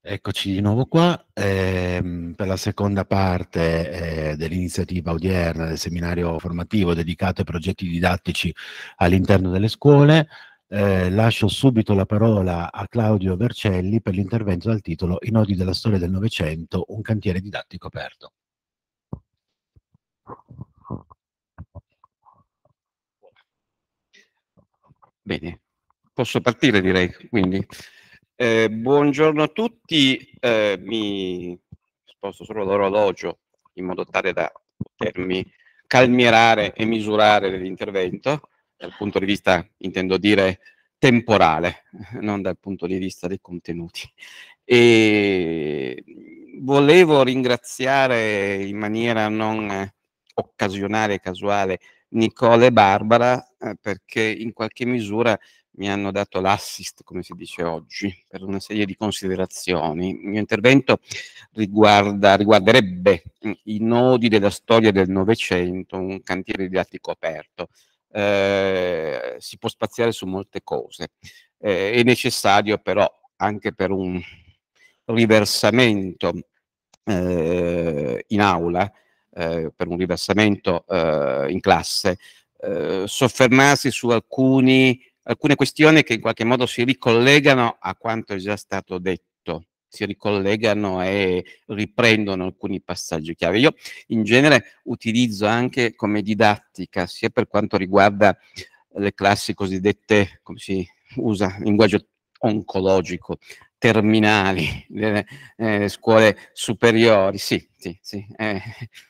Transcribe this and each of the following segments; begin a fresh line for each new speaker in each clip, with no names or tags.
Eccoci di nuovo qua ehm, per la seconda parte eh, dell'iniziativa odierna del seminario formativo dedicato ai progetti didattici all'interno delle scuole. Eh, lascio subito la parola a Claudio Vercelli per l'intervento dal titolo I nodi della storia del Novecento, un cantiere didattico aperto. Bene, posso
partire direi, quindi. Eh, buongiorno a tutti, eh, mi sposto solo l'orologio in modo tale da potermi calmierare e misurare l'intervento dal punto di vista, intendo dire, temporale, non dal punto di vista dei contenuti. E volevo ringraziare in maniera non occasionale casuale Nicole e Barbara eh, perché in qualche misura mi hanno dato l'assist, come si dice oggi, per una serie di considerazioni. Il mio intervento riguarda, riguarderebbe mm, i nodi della storia del Novecento, un cantiere didattico aperto. Eh, si può spaziare su molte cose. Eh, è necessario però anche per un riversamento eh, in aula, eh, per un riversamento eh, in classe, eh, soffermarsi su alcuni alcune questioni che in qualche modo si ricollegano a quanto è già stato detto, si ricollegano e riprendono alcuni passaggi chiave. Io in genere utilizzo anche come didattica, sia per quanto riguarda le classi cosiddette, come si usa, linguaggio oncologico, terminali, le, eh, scuole superiori, sì, sì, sì. Eh,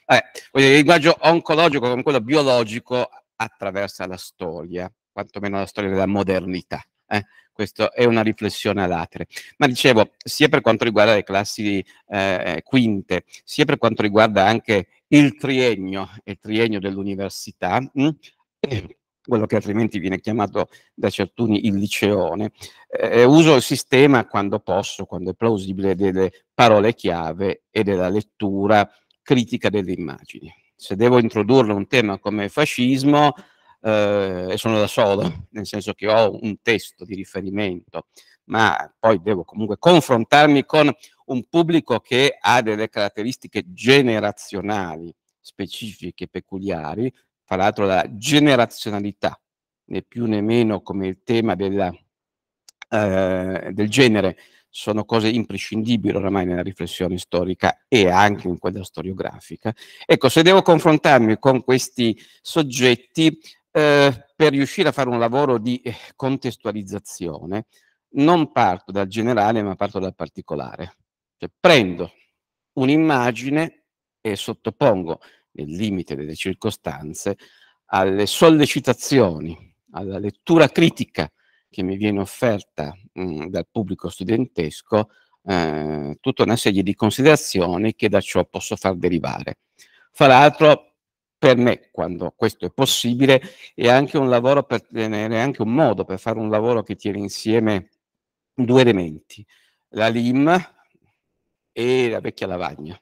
vabbè, il linguaggio oncologico come quello biologico attraversa la storia quantomeno la storia della modernità. Eh? Questa è una riflessione a latere. Ma dicevo, sia per quanto riguarda le classi eh, quinte, sia per quanto riguarda anche il triennio, il triennio dell'università, hm? eh, quello che altrimenti viene chiamato da certuni il liceone, eh, uso il sistema quando posso, quando è plausibile, delle parole chiave e della lettura critica delle immagini. Se devo introdurre un tema come fascismo, eh, e sono da solo, nel senso che ho un testo di riferimento, ma poi devo comunque confrontarmi con un pubblico che ha delle caratteristiche generazionali specifiche, e peculiari, tra l'altro la generazionalità, né più né meno come il tema della, eh, del genere, sono cose imprescindibili oramai nella riflessione storica e anche in quella storiografica. Ecco, se devo confrontarmi con questi soggetti, eh, per riuscire a fare un lavoro di eh, contestualizzazione non parto dal generale ma parto dal particolare. Cioè, prendo un'immagine e sottopongo nel limite delle circostanze alle sollecitazioni, alla lettura critica che mi viene offerta mh, mm, dal pubblico studentesco eh, tutta una serie di considerazioni che da ciò posso far derivare. Fra l'altro per me, quando questo è possibile, è anche un lavoro per tenere, anche un modo per fare un lavoro che tiene insieme due elementi, la LIM e la vecchia lavagna.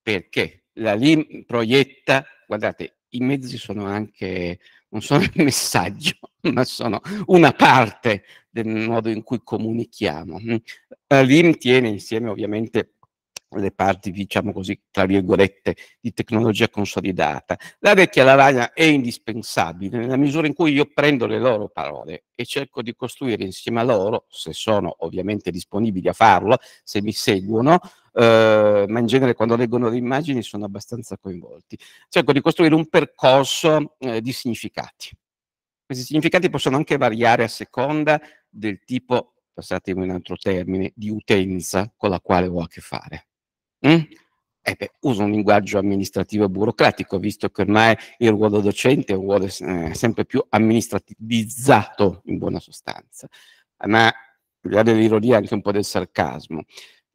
Perché la LIM proietta, guardate, i mezzi sono anche, non sono il messaggio, ma sono una parte del modo in cui comunichiamo. La LIM tiene insieme ovviamente le parti, diciamo così, tra virgolette, di tecnologia consolidata. La vecchia lavagna è indispensabile nella misura in cui io prendo le loro parole e cerco di costruire insieme a loro, se sono ovviamente disponibili a farlo, se mi seguono, eh, ma in genere quando leggono le immagini sono abbastanza coinvolti, cerco di costruire un percorso eh, di significati. Questi significati possono anche variare a seconda del tipo, passatemi un altro termine, di utenza con la quale ho a che fare. Mm? Eh beh, uso un linguaggio amministrativo e burocratico, visto che ormai il ruolo docente è un ruolo eh, sempre più amministrativizzato in buona sostanza. Ma guardate l'ironia anche un po' del sarcasmo.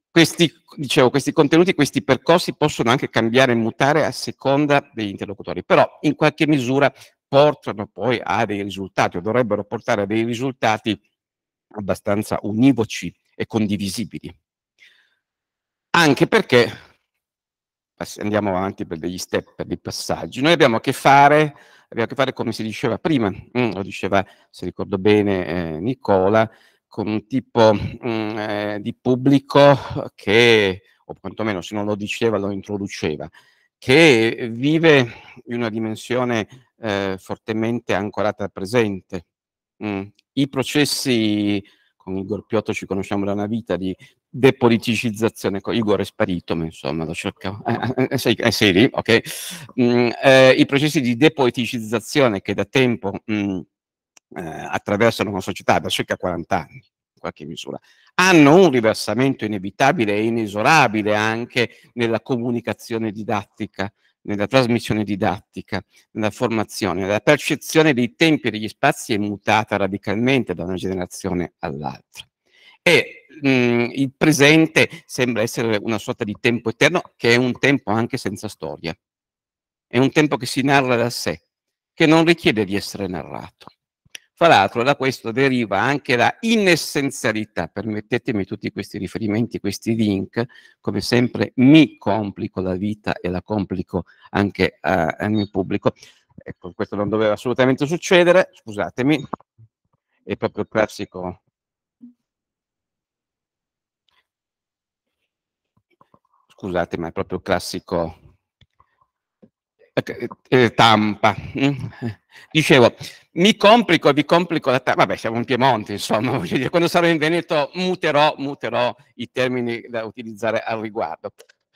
Questi, dicevo, questi contenuti, questi percorsi possono anche cambiare e mutare a seconda degli interlocutori, però in qualche misura portano poi a dei risultati, o dovrebbero portare a dei risultati abbastanza univoci e condivisibili anche perché, andiamo avanti per degli step, per dei passaggi, noi abbiamo a che fare, abbiamo a che fare come si diceva prima, mh, mm, lo diceva, se ricordo bene, eh, Nicola, con un tipo mh, mm, eh, di pubblico che, o quantomeno se non lo diceva, lo introduceva, che vive in una dimensione eh, fortemente ancorata al presente. Mm. I processi, con Igor Piotto ci conosciamo da una vita, di depoliticizzazione, Igor è sparito, ma insomma lo cercavo, eh, eh, eh, sei, eh, sei, lì, ok, mm, eh, i processi di depoliticizzazione che da tempo mm, eh, attraversano la società da circa 40 anni, in qualche misura, hanno un riversamento inevitabile e inesorabile anche nella comunicazione didattica, nella trasmissione didattica, nella formazione, la percezione dei tempi e degli spazi è mutata radicalmente da una generazione all'altra e mh, mhmm, il presente sembra essere una sorta di tempo eterno che è un tempo anche senza storia. È un tempo che si narra da sé, che non richiede di essere narrato. Fra l'altro da questo deriva anche la inessenzialità, permettetemi tutti questi riferimenti, questi link, come sempre mi complico la vita e la complico anche a, eh, al mio pubblico. Ecco, questo non doveva assolutamente succedere, scusatemi, è proprio il classico scusate, ma è proprio classico eh, eh, eh, tampa. Mm? Dicevo, mi complico, vi complico la tampa. Vabbè, siamo in Piemonte, insomma, dire, quando sarò in Veneto muterò, muterò i termini da utilizzare al riguardo.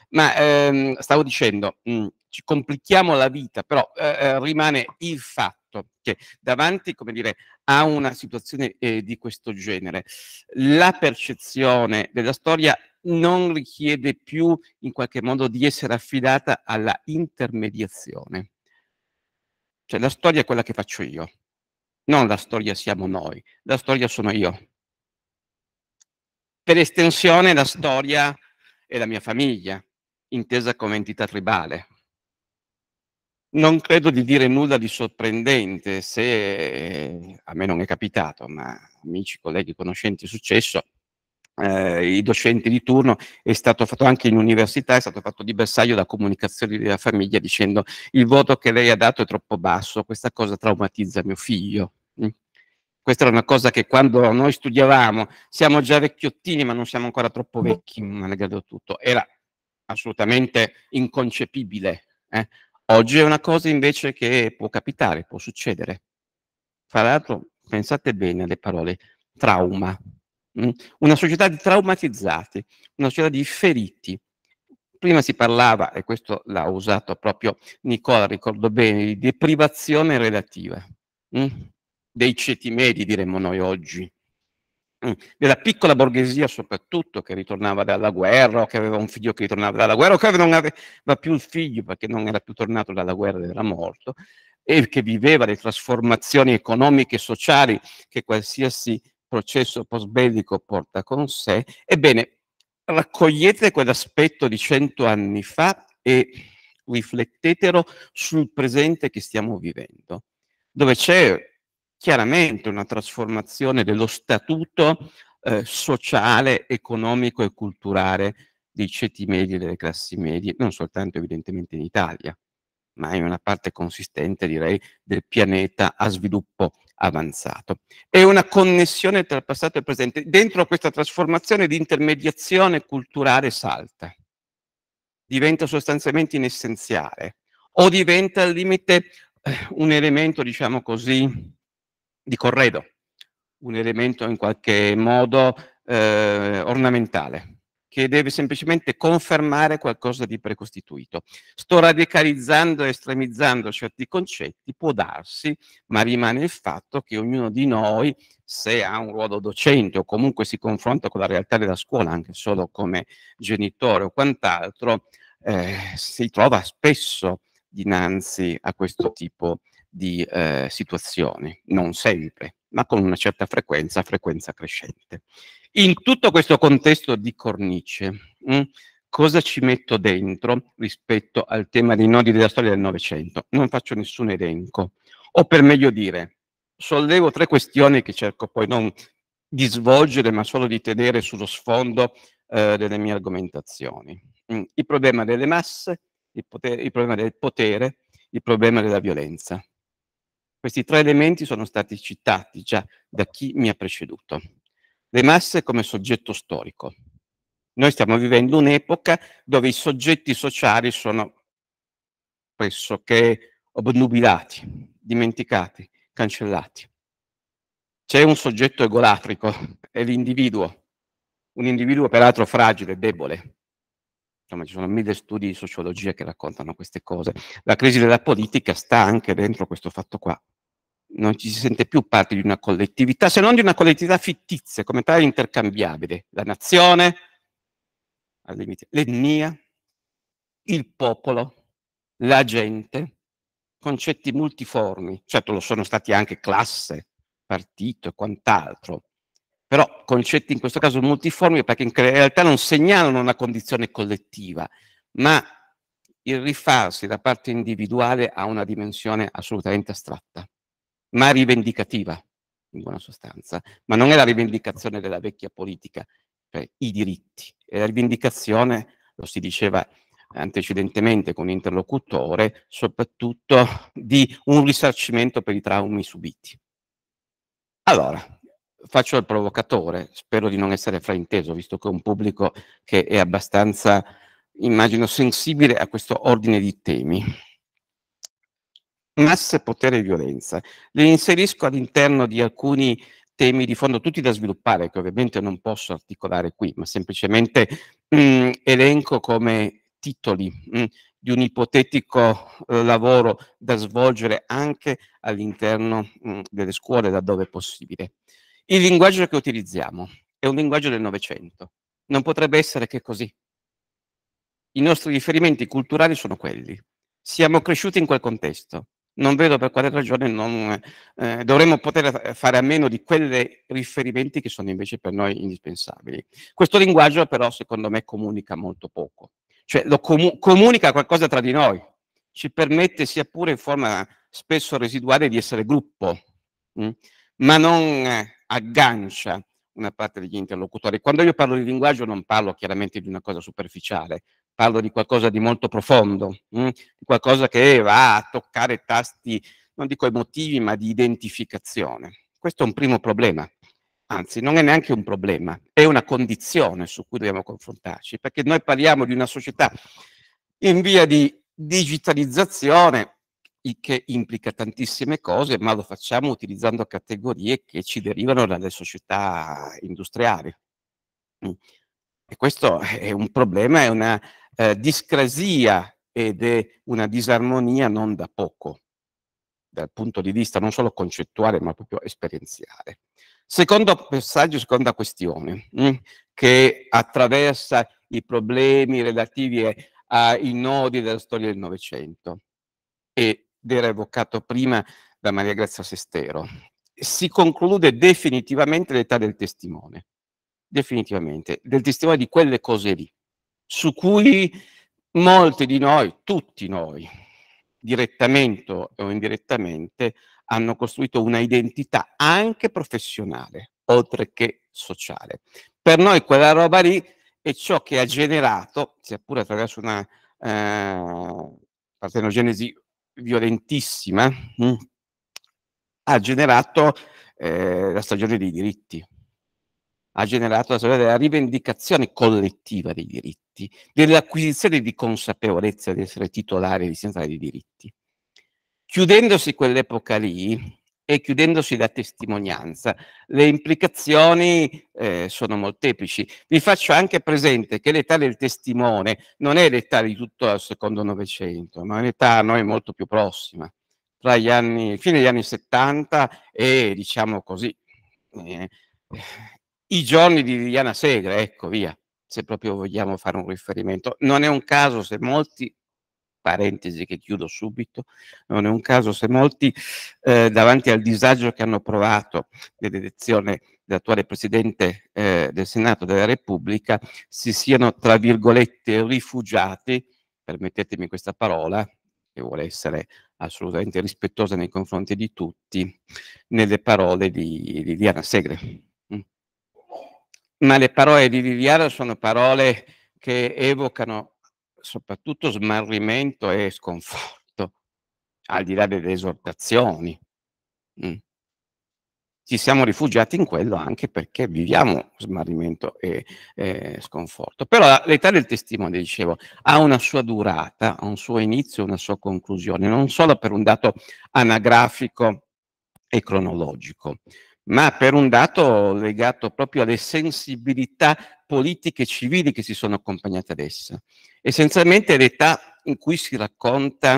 Ma ehm, stavo dicendo, mh, mm, ci complichiamo la vita, però eh, rimane il fatto che davanti, come dire, a una situazione eh, di questo genere, la percezione della storia non richiede più in qualche modo di essere affidata alla intermediazione. Cioè la storia è quella che faccio io, non la storia siamo noi, la storia sono io. Per estensione la storia è la mia famiglia, intesa come entità tribale. Non credo di dire nulla di sorprendente se, a me non è capitato, ma amici, colleghi, conoscenti, è successo, eh, i docenti di turno, è stato fatto anche in università, è stato fatto di bersaglio da comunicazioni della famiglia dicendo il voto che lei ha dato è troppo basso, questa cosa traumatizza mio figlio. Mm. Questa era una cosa che quando noi studiavamo, siamo già vecchiottini ma non siamo ancora troppo boh. vecchi, malgrado tutto, era assolutamente inconcepibile. Eh. Oggi è una cosa invece che può capitare, può succedere. Fra l'altro, pensate bene alle parole, trauma. Mm? una società di traumatizzati, una società di feriti. Prima si parlava, e questo l'ha usato proprio Nicola, ricordo bene, di deprivazione relativa mm? dei ceti medi, diremmo noi oggi, mm? della piccola borghesia soprattutto che ritornava dalla guerra o che aveva un figlio che ritornava dalla guerra o che non aveva più il figlio perché non era più tornato dalla guerra ed era morto e che viveva le trasformazioni economiche e sociali che qualsiasi processo post-bellico porta con sé. Ebbene, raccogliete quell'aspetto di cento anni fa e riflettetelo sul presente che stiamo vivendo, dove c'è chiaramente una trasformazione dello statuto eh, sociale, economico e culturale dei ceti medi e delle classi medie, non soltanto evidentemente in Italia, ma in una parte consistente, direi, del pianeta a sviluppo avanzato. È una connessione tra il passato e il presente. Dentro questa trasformazione di intermediazione culturale salta, diventa sostanzialmente inessenziale o diventa al limite eh, un elemento, diciamo così, di corredo, un elemento in qualche modo eh, ornamentale che deve semplicemente confermare qualcosa di precostituito. Sto radicalizzando e estremizzando certi concetti, può darsi, ma rimane il fatto che ognuno di noi, se ha un ruolo docente o comunque si confronta con la realtà della scuola, anche solo come genitore o quant'altro, eh, si trova spesso dinanzi a questo tipo di eh, situazioni, non sempre, ma con una certa frequenza, frequenza crescente. In tutto questo contesto di cornice, mh, mm, cosa ci metto dentro rispetto al tema dei nodi della storia del Novecento? Non faccio nessun elenco, o per meglio dire, sollevo tre questioni che cerco poi non di svolgere, ma solo di tenere sullo sfondo eh, delle mie argomentazioni. Mm, il problema delle masse, il, potere, il problema del potere, il problema della violenza. Questi tre elementi sono stati citati già da chi mi ha preceduto. Le masse come soggetto storico. Noi stiamo vivendo un'epoca dove i soggetti sociali sono pressoché obnubilati, dimenticati, cancellati. C'è un soggetto egolatrico, è l'individuo, un individuo peraltro fragile e debole. Insomma, ci sono mille studi di sociologia che raccontano queste cose. La crisi della politica sta anche dentro questo fatto qua non ci si sente più parte di una collettività, se non di una collettività fittizia, come tale intercambiabile, la nazione, al limite, l'etnia, il popolo, la gente, concetti multiformi, certo lo sono stati anche classe, partito e quant'altro, però concetti in questo caso multiformi perché in realtà non segnalano una condizione collettiva, ma il rifarsi da parte individuale ha una dimensione assolutamente astratta ma rivendicativa in buona sostanza, ma non è la rivendicazione della vecchia politica, cioè i diritti, è la rivendicazione, lo si diceva antecedentemente con l'interlocutore, soprattutto di un risarcimento per i traumi subiti. Allora, faccio il provocatore, spero di non essere frainteso, visto che è un pubblico che è abbastanza, immagino, sensibile a questo ordine di temi masse, potere e violenza. Le inserisco all'interno di alcuni temi di fondo, tutti da sviluppare, che ovviamente non posso articolare qui, ma semplicemente mh, mm, elenco come titoli mh, mm, di un ipotetico eh, lavoro da svolgere anche all'interno mm, delle scuole, laddove possibile. Il linguaggio che utilizziamo è un linguaggio del Novecento, non potrebbe essere che così. I nostri riferimenti culturali sono quelli. Siamo cresciuti in quel contesto, non vedo per quale ragione non, eh, eh, dovremmo poter eh, fare a meno di quei riferimenti che sono invece per noi indispensabili. Questo linguaggio però secondo me comunica molto poco, cioè comu comunica qualcosa tra di noi, ci permette sia pure in forma spesso residuale di essere gruppo, mh? Mm? ma non eh, aggancia una parte degli interlocutori. Quando io parlo di linguaggio non parlo chiaramente di una cosa superficiale, parlo di qualcosa di molto profondo, mh? Mm, qualcosa che va a toccare tasti, non dico emotivi, ma di identificazione. Questo è un primo problema, anzi non è neanche un problema, è una condizione su cui dobbiamo confrontarci, perché noi parliamo di una società in via di digitalizzazione il che implica tantissime cose, ma lo facciamo utilizzando categorie che ci derivano dalle società industriali. Mm. E questo è un problema, è una eh, discrasia ed è una disarmonia non da poco, dal punto di vista non solo concettuale ma proprio esperienziale. Secondo passaggio, seconda questione, mh, mm, che attraversa i problemi relativi ai nodi della storia del Novecento ed era evocato prima da Maria Grazia Sestero. Si conclude definitivamente l'età del testimone definitivamente, del testimone di quelle cose lì, su cui molti di noi, tutti noi, direttamente o indirettamente, hanno costruito una identità anche professionale, oltre che sociale. Per noi quella roba lì è ciò che ha generato, sia pure attraverso una eh, partenogenesi violentissima, mh, hm, ha generato eh, la stagione dei diritti, ha generato la storia della rivendicazione collettiva dei diritti, dell'acquisizione di consapevolezza di essere titolari di senza di diritti. Chiudendosi quell'epoca lì e chiudendosi la testimonianza, le implicazioni eh, sono molteplici. Vi faccio anche presente che l'età del testimone non è l'età di tutto il secondo Novecento, ma è un'età a noi molto più prossima, tra gli anni, fine degli anni 70 e diciamo così. Eh, i giorni di Liliana Segre, ecco via, se proprio vogliamo fare un riferimento. Non è un caso se molti, parentesi che chiudo subito, non è un caso se molti eh, davanti al disagio che hanno provato nell'elezione dell'attuale Presidente eh, del Senato della Repubblica si siano, tra virgolette, rifugiati, permettetemi questa parola, che vuole essere assolutamente rispettosa nei confronti di tutti, nelle parole di Liliana Segre ma le parole di Viviana sono parole che evocano soprattutto smarrimento e sconforto, al di là delle esortazioni. Mm. Ci siamo rifugiati in quello anche perché viviamo smarrimento e, e sconforto. Però l'età del testimone, dicevo, ha una sua durata, ha un suo inizio, una sua conclusione, non solo per un dato anagrafico e cronologico, ma per un dato legato proprio alle sensibilità politiche e civili che si sono accompagnate ad essa. Essenzialmente l'età in cui si racconta,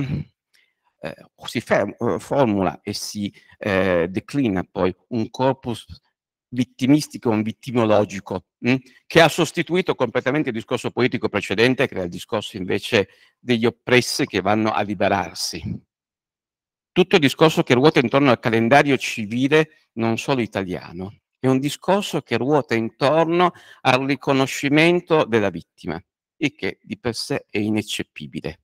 eh, si eh, formula e si eh, declina poi un corpus vittimistico, un vittimologico, mh, hm, che ha sostituito completamente il discorso politico precedente, che era il discorso invece degli oppressi che vanno a liberarsi tutto il discorso che ruota intorno al calendario civile, non solo italiano, è un discorso che ruota intorno al riconoscimento della vittima, il che di per sé è ineccepibile.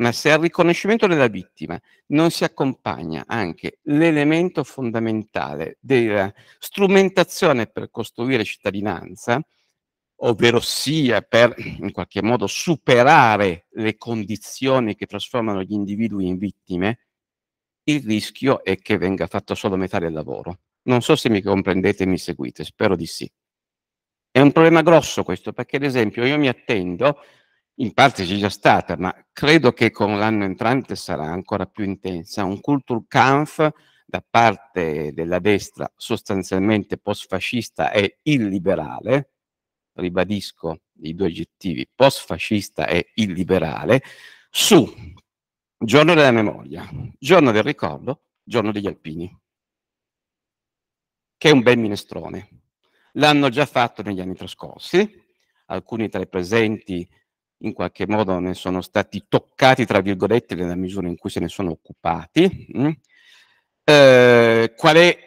Ma se al riconoscimento della vittima non si accompagna anche l'elemento fondamentale della strumentazione per costruire cittadinanza, ovvero sia per in qualche modo superare le condizioni che trasformano gli individui in vittime, il rischio è che venga fatto solo metà del lavoro. Non so se mi comprendete e mi seguite, spero di sì. È un problema grosso questo, perché ad esempio io mi attendo, in parte c'è già stata, ma credo che con l'anno entrante sarà ancora più intensa, un Kulturkampf da parte della destra sostanzialmente post-fascista e illiberale, ribadisco i due aggettivi, post-fascista e illiberale, su Giorno della memoria, giorno del ricordo, giorno degli alpini, che è un bel minestrone. L'hanno già fatto negli anni trascorsi, alcuni tra i presenti in qualche modo ne sono stati toccati, tra virgolette, nella misura in cui se ne sono occupati. Mm? Eh, qual è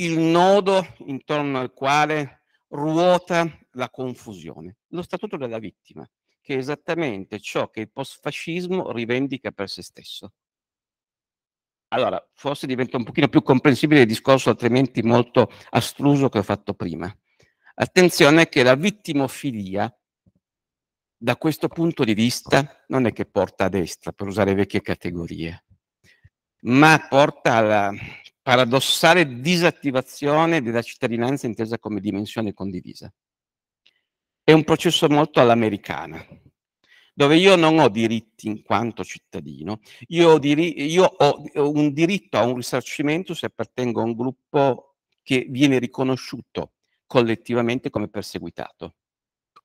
il nodo intorno al quale ruota la confusione? Lo statuto della vittima che è esattamente ciò che il postfascismo rivendica per se stesso. Allora, forse diventa un pochino più comprensibile il discorso altrimenti molto astruso che ho fatto prima. Attenzione che la vittimofilia, da questo punto di vista, non è che porta a destra, per usare vecchie categorie, ma porta alla paradossale disattivazione della cittadinanza intesa come dimensione condivisa è un processo molto all'americana, dove io non ho diritti in quanto cittadino, io ho, diri- io ho un diritto a un risarcimento se appartengo a un gruppo che viene riconosciuto collettivamente come perseguitato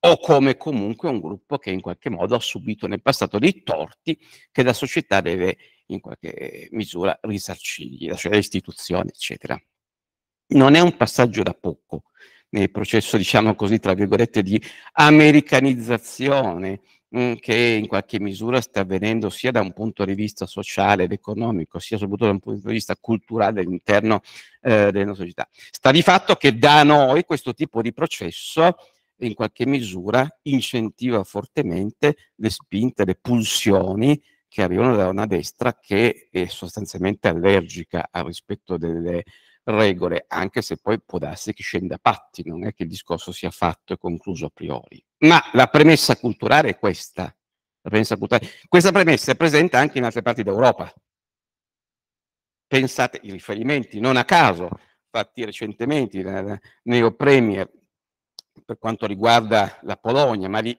o come comunque un gruppo che in qualche modo ha subito nel passato dei torti che la società deve in qualche misura risarcirgli, cioè le istituzioni, eccetera. Non è un passaggio da poco, nel processo, diciamo così, tra virgolette, di americanizzazione mm, che in qualche misura sta avvenendo sia da un punto di vista sociale ed economico, sia soprattutto da un punto di vista culturale all'interno eh, della nostra società. Sta di fatto che da noi questo tipo di processo in qualche misura incentiva fortemente le spinte, le pulsioni che arrivano da una destra che è sostanzialmente allergica al rispetto delle, regole, anche se poi può darsi che scenda a patti, non è che il discorso sia fatto e concluso a priori. Ma la premessa culturale è questa. Premessa culturale. Questa premessa è presente anche in altre parti d'Europa. Pensate ai riferimenti, non a caso, fatti recentemente, il neo premier per quanto riguarda la Polonia, ma lì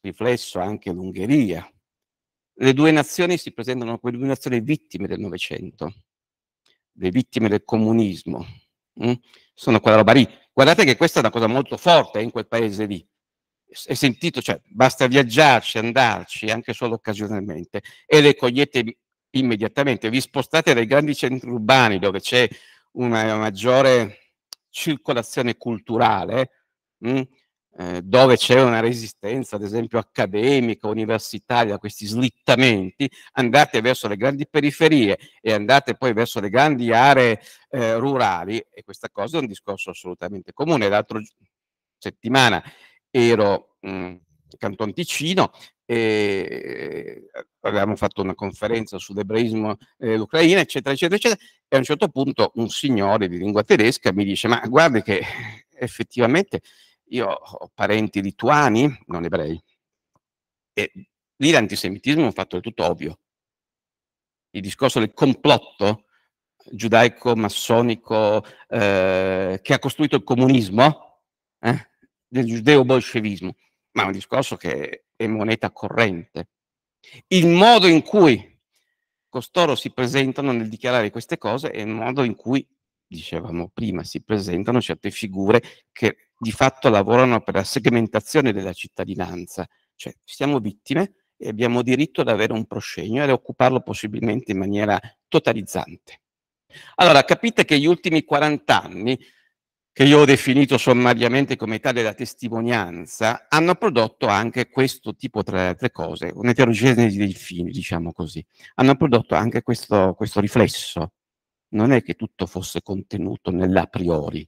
riflesso anche l'Ungheria. Le due nazioni si presentano come due nazioni vittime del Novecento le vittime del comunismo, mh? Mm, sono quella roba lì. Guardate che questa è una cosa molto forte in quel paese lì. È sentito, cioè, basta viaggiarci, andarci, anche solo occasionalmente, e le cogliete immediatamente. Vi spostate dai grandi centri urbani dove c'è una maggiore circolazione culturale, mh? Mm, eh, dove c'è una resistenza, ad esempio accademica, universitaria, a questi slittamenti, andate verso le grandi periferie e andate poi verso le grandi aree eh, rurali, e questa cosa è un discorso assolutamente comune. L'altra settimana ero mm, in Canton Ticino e eh, avevamo fatto una conferenza sull'ebraismo eh, eccetera, eccetera, eccetera, e a un certo punto un signore di lingua tedesca mi dice, ma guardi che effettivamente io ho parenti lituani, non ebrei, e lì l'antisemitismo è un fatto del tutto ovvio. Il discorso del complotto giudaico-massonico eh, che ha costruito il comunismo, eh, del giudeo-bolscevismo, ma è un discorso che è moneta corrente. Il modo in cui costoro si presentano nel dichiarare queste cose è il modo in cui dicevamo prima, si presentano certe figure che di fatto lavorano per la segmentazione della cittadinanza, cioè siamo vittime e abbiamo diritto ad avere un proscenio e ad occuparlo possibilmente in maniera totalizzante. Allora capite che gli ultimi 40 anni, che io ho definito sommariamente come età della testimonianza, hanno prodotto anche questo tipo, tra le altre cose, un'eterogenesi dei fini, diciamo così, hanno prodotto anche questo, questo riflesso non è che tutto fosse contenuto nell'a priori,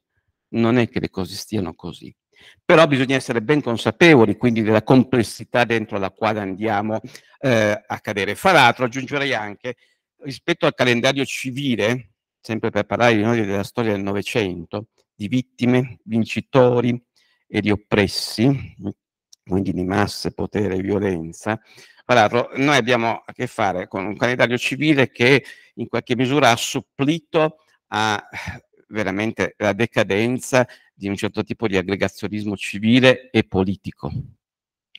non è che le cose stiano così. Però bisogna essere ben consapevoli quindi della complessità dentro la quale andiamo eh, a cadere. Fra l'altro aggiungerei anche rispetto al calendario civile, sempre per parlare di noi della storia del Novecento, di vittime, vincitori e di oppressi, quindi di masse, potere e violenza, parlato, noi abbiamo a che fare con un calendario civile che in qualche misura ha supplito a eh, veramente la decadenza di un certo tipo di aggregazionismo civile e politico.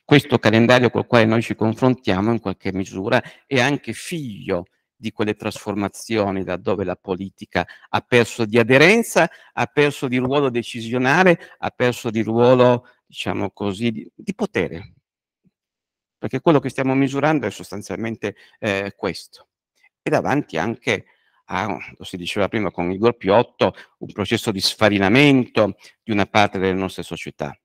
Questo calendario col quale noi ci confrontiamo in qualche misura è anche figlio di quelle trasformazioni dove la politica ha perso di aderenza, ha perso di ruolo decisionale, ha perso di ruolo, diciamo così, di, di potere, perché quello che stiamo misurando è sostanzialmente eh, questo. E davanti anche a, lo si diceva prima con il Gorpiotto, un processo di sfarinamento di una parte delle nostre società.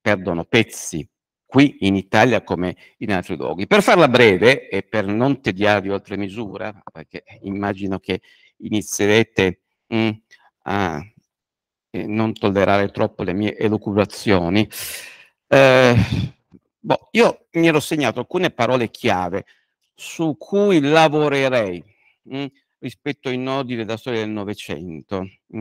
Perdono pezzi qui in Italia come in altri luoghi. Per farla breve e per non tediarvi oltre misura, perché immagino che inizierete mh, mm, a eh, non tollerare troppo le mie elucubrazioni, eh, Boh, io mi ero segnato alcune parole chiave su cui lavorerei mh, mm, rispetto ai nodi della storia del Novecento, mm,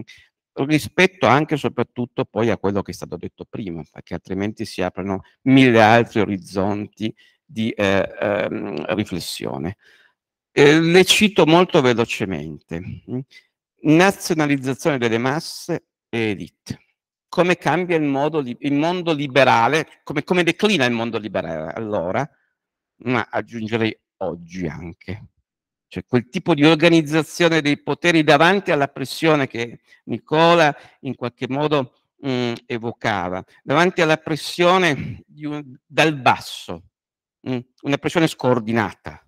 rispetto anche e soprattutto poi a quello che è stato detto prima, perché altrimenti si aprono mille altri orizzonti di eh, eh, riflessione. Eh, le cito molto velocemente. Mm, nazionalizzazione delle masse e elite come cambia il, li- il mondo liberale, come, come, declina il mondo liberale allora, ma aggiungerei oggi anche. Cioè quel tipo di organizzazione dei poteri davanti alla pressione che Nicola in qualche modo mh, mm, evocava, davanti alla pressione un, dal basso, mh, mm, una pressione scordinata,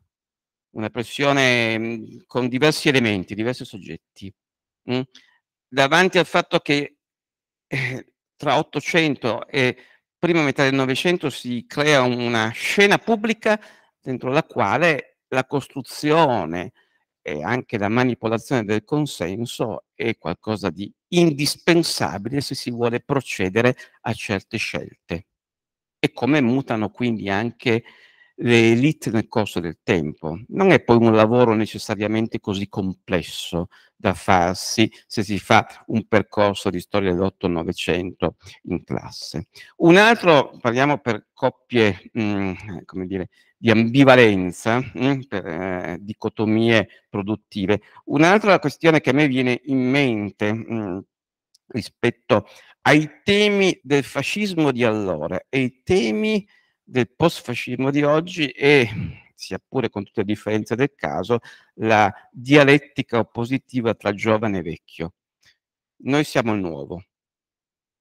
una pressione mh, mm, con diversi elementi, diversi soggetti, davanti al fatto che eh, tra 800 e prima metà del Novecento si crea una scena pubblica dentro la quale la costruzione e anche la manipolazione del consenso è qualcosa di indispensabile se si vuole procedere a certe scelte. E come mutano quindi anche le elite nel corso del tempo. Non è poi un lavoro necessariamente così complesso da farsi se si fa un percorso di storia dell'otto-novecento in classe. Un altro, parliamo per coppie, mh, mm, come dire, di ambivalenza, mh, mm, per eh, dicotomie produttive. Un'altra questione che a me viene in mente mh, mm, rispetto ai temi del fascismo di allora e i temi del post-fascismo di oggi e, sia pure con tutte le differenze del caso, la dialettica oppositiva tra giovane e vecchio. Noi siamo il nuovo,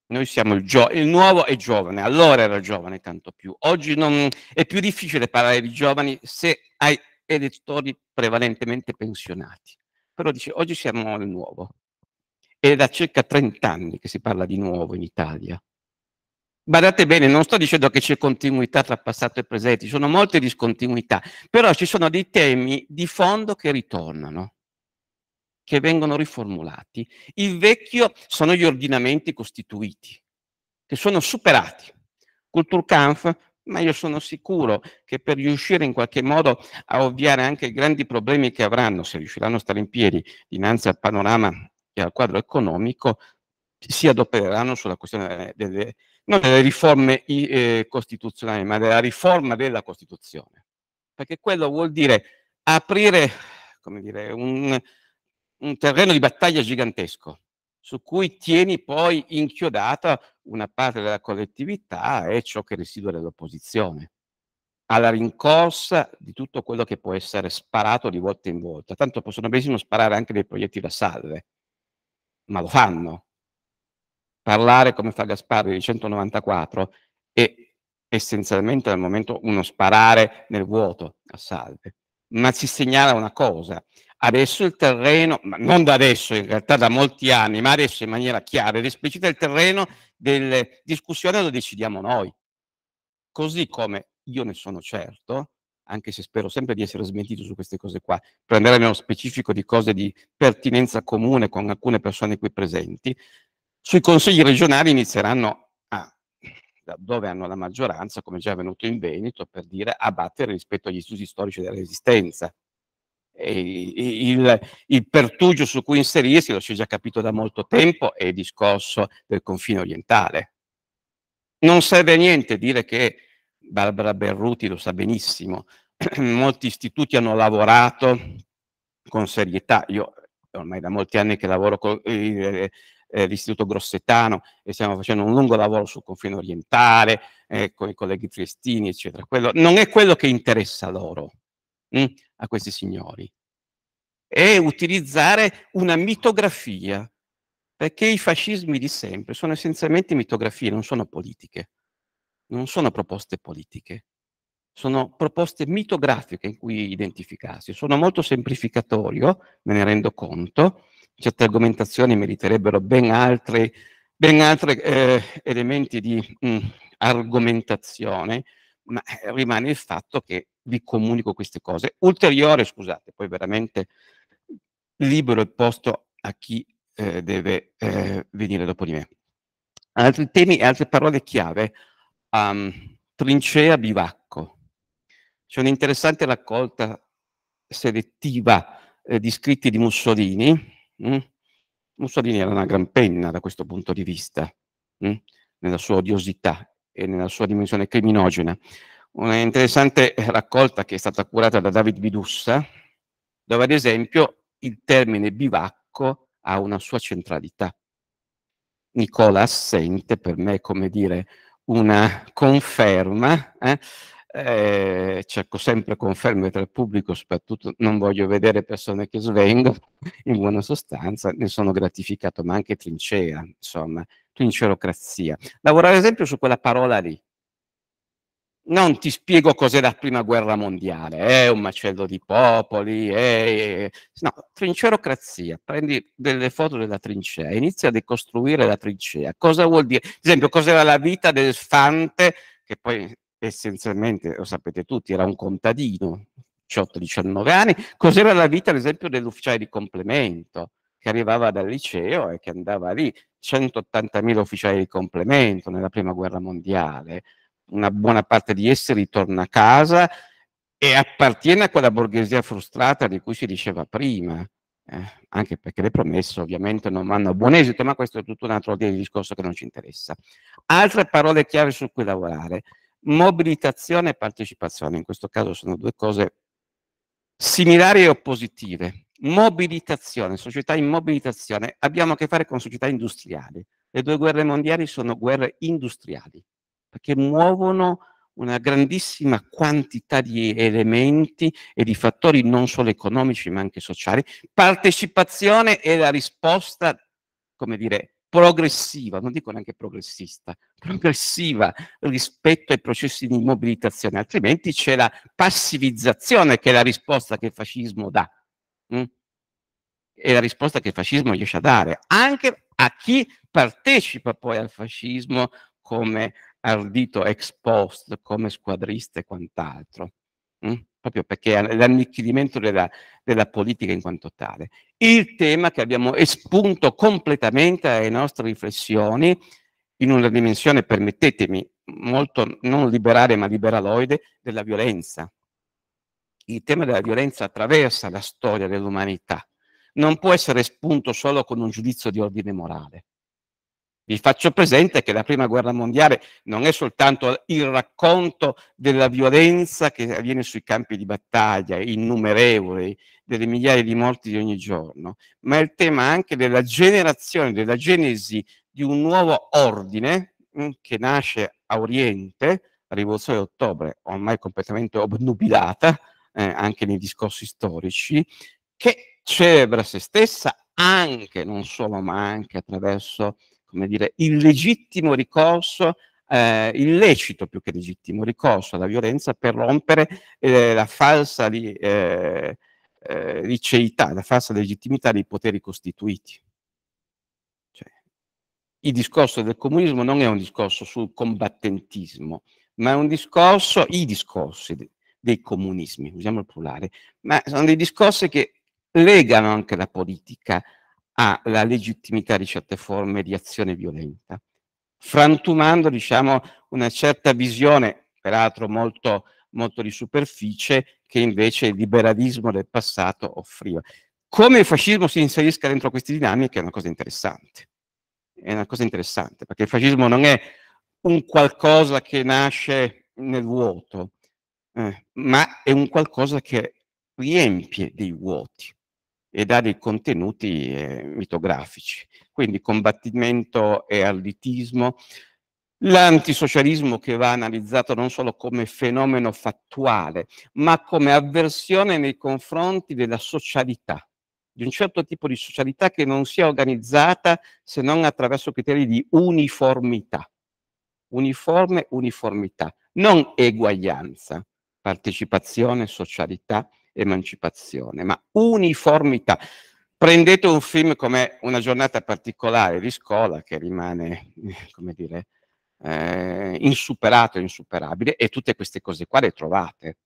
noi siamo il, gio- il nuovo è giovane, allora era giovane tanto più. Oggi non, è più difficile parlare di giovani se hai elettori prevalentemente pensionati. Però dice, oggi siamo il nuovo. È da circa 30 anni che si parla di nuovo in Italia. Guardate bene, non sto dicendo che c'è continuità tra passato e presente, ci sono molte discontinuità, però ci sono dei temi di fondo che ritornano, che vengono riformulati. Il vecchio sono gli ordinamenti costituiti, che sono superati. Kulturkampf, ma io sono sicuro che per riuscire in qualche modo a ovviare anche i grandi problemi che avranno, se riusciranno a stare in piedi dinanzi al panorama e al quadro economico, si adopereranno sulla questione delle non delle riforme eh, costituzionali, ma della riforma della Costituzione. Perché quello vuol dire aprire come dire, un, un terreno di battaglia gigantesco su cui tieni poi inchiodata una parte della collettività e ciò che residua dell'opposizione alla rincorsa di tutto quello che può essere sparato di volta in volta. Tanto possono benissimo sparare anche dei proiettili da salve, ma lo fanno parlare come fa Gasparri di 194 è essenzialmente al momento uno sparare nel vuoto a salve, ma si segnala una cosa, adesso il terreno, ma non da adesso in realtà da molti anni, ma adesso in maniera chiara ed esplicita il terreno delle discussioni lo decidiamo noi, così come io ne sono certo, anche se spero sempre di essere smentito su queste cose qua, prendere nello specifico di cose di pertinenza comune con alcune persone qui presenti, sui consigli regionali inizieranno a, dove hanno la maggioranza, come già è avvenuto in Veneto, per dire a battere rispetto agli studi storici della resistenza. Il, il, pertugio su cui inserirsi, lo si è già capito da molto tempo, è il discorso del confine orientale. Non serve a niente dire che Barbara Berruti lo sa benissimo, molti istituti hanno lavorato con serietà, io ormai da molti anni che lavoro con, eh, eh, l'Istituto Grossetano e stiamo facendo un lungo lavoro sul confine orientale eh, con i colleghi triestini, eccetera. Quello, non è quello che interessa loro, mh, mm, a questi signori. È utilizzare una mitografia, perché i fascismi di sempre sono essenzialmente mitografie, non sono politiche, non sono proposte politiche sono proposte mitografiche in cui identificarsi. Sono molto semplificatorio, me ne rendo conto, certe argomentazioni meriterebbero ben altri, ben altri eh, elementi di mh, mm, argomentazione, ma eh, rimane il fatto che vi comunico queste cose. Ulteriore, scusate, poi veramente libero il posto a chi eh, deve eh, venire dopo di me. Altri temi e altre parole chiave. Um, trincea bivacco. C'è un'interessante raccolta selettiva eh, di scritti di Mussolini, Mussolini mm? era una gran penna da questo punto di vista, mm? nella sua odiosità e nella sua dimensione criminogena. Una interessante raccolta che è stata curata da David Bidussa, dove ad esempio il termine bivacco ha una sua centralità. Nicola assente per me, come dire, una conferma eh, eh, cerco sempre conferme tra il pubblico, soprattutto non voglio vedere persone che svengono, in buona sostanza ne sono gratificato, ma anche trincea, insomma, trincerocrazia. Lavorare ad esempio su quella parola lì, non ti spiego cos'è la prima guerra mondiale, è eh, un macello di popoli, eh, no, trincerocrazia, prendi delle foto della trincea, inizia a decostruire la trincea, cosa vuol dire? Ad esempio, cos'era la vita del Fante, che poi essenzialmente, lo sapete tutti, era un contadino, 18-19 anni. Cos'era la vita, ad esempio, dell'ufficiale di complemento che arrivava dal liceo e che andava lì? 180.000 ufficiali di complemento nella prima guerra mondiale. Una buona parte di essi ritorna a casa e appartiene a quella borghesia frustrata di cui si diceva prima. Eh, anche perché le promesse ovviamente non vanno a buon esito, ma questo è tutto un altro discorso che non ci interessa. Altre parole chiave su cui lavorare mobilitazione e partecipazione. In questo caso sono due cose similari e oppositive. Mobilitazione, società in mobilitazione, abbiamo a che fare con società industriali. Le due guerre mondiali sono guerre industriali, perché muovono una grandissima quantità di elementi e di fattori non solo economici ma anche sociali. Partecipazione è la risposta, come dire, progressiva, non dico neanche progressista, progressiva rispetto ai processi di mobilitazione, altrimenti c'è la passivizzazione che è la risposta che il fascismo dà. Mh? Mm? È la risposta che il fascismo riesce a dare, anche a chi partecipa poi al fascismo come ardito ex post, come squadrista e quant'altro. Mh? Mm? proprio perché è l'annichilimento della, della, politica in quanto tale. Il tema che abbiamo espunto completamente alle nostre riflessioni in una dimensione, permettetemi, molto non liberale ma liberaloide, della violenza. Il tema della violenza attraversa la storia dell'umanità, non può essere espunto solo con un giudizio di ordine morale. Vi faccio presente che la prima guerra mondiale non è soltanto il racconto della violenza che avviene sui campi di battaglia, innumerevoli, delle migliaia di morti di ogni giorno, ma è il tema anche della generazione, della genesi di un nuovo ordine mm, che nasce a Oriente, la rivoluzione d'ottobre ormai completamente obnubilata, eh, anche nei discorsi storici, che celebra se stessa anche, non solo, ma anche attraverso come dire, illegittimo ricorso eh, illecito più che legittimo ricorso alla violenza per rompere eh, la falsa li, eh, eh, liceità, la falsa legittimità dei poteri costituiti. Cioè, il discorso del comunismo non è un discorso sul combattentismo, ma è un discorso, i discorsi dei comunismi, usiamo il plurale, ma sono dei discorsi che legano anche la politica ha la legittimità di certe forme di azione violenta, frantumando diciamo, una certa visione, peraltro molto, molto di superficie, che invece il liberalismo del passato offriva. Come il fascismo si inserisca dentro queste dinamiche è una cosa interessante. È una cosa interessante, perché il fascismo non è un qualcosa che nasce nel vuoto, eh, ma è un qualcosa che riempie dei vuoti e dà dei contenuti eh, mitografici. Quindi combattimento e arditismo, l'antisocialismo che va analizzato non solo come fenomeno fattuale, ma come avversione nei confronti della socialità, di un certo tipo di socialità che non sia organizzata se non attraverso criteri di uniformità. Uniforme, uniformità, non eguaglianza, partecipazione, socialità, emancipazione, ma uniformità. Prendete un film come una giornata particolare di scuola che rimane, come dire, eh, insuperato, insuperabile, e tutte queste cose qua le trovate.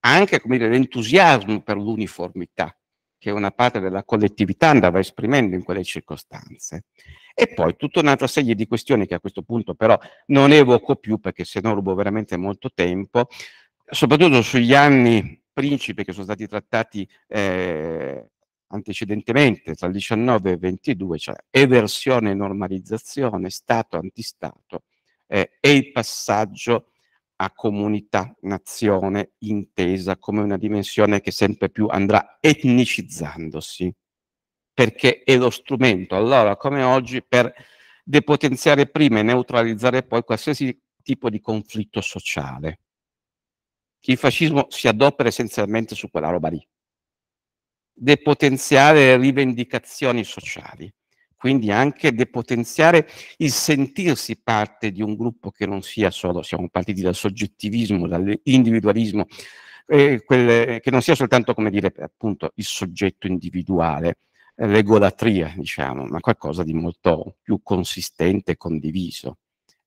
Anche, come dire, l'entusiasmo per l'uniformità che una parte della collettività andava esprimendo in quelle circostanze. E poi tutta un'altra serie di questioni che a questo punto però non evoco più perché se no rubo veramente molto tempo, soprattutto sugli anni principi che sono stati trattati eh, antecedentemente tra il 19 e il 22, cioè eversione, normalizzazione, Stato, antistato, eh, e il passaggio a comunità, nazione, intesa come una dimensione che sempre più andrà etnicizzandosi, perché è lo strumento, allora come oggi, per depotenziare prima e neutralizzare poi qualsiasi tipo di conflitto sociale il fascismo si adopera essenzialmente su quella roba lì, depotenziare rivendicazioni sociali, quindi anche depotenziare il sentirsi parte di un gruppo che non sia solo, siamo partiti dal soggettivismo, dall'individualismo, eh, quelle, che non sia soltanto, come dire, appunto, il soggetto individuale, eh, l'egolatria, diciamo, ma qualcosa di molto più consistente e condiviso.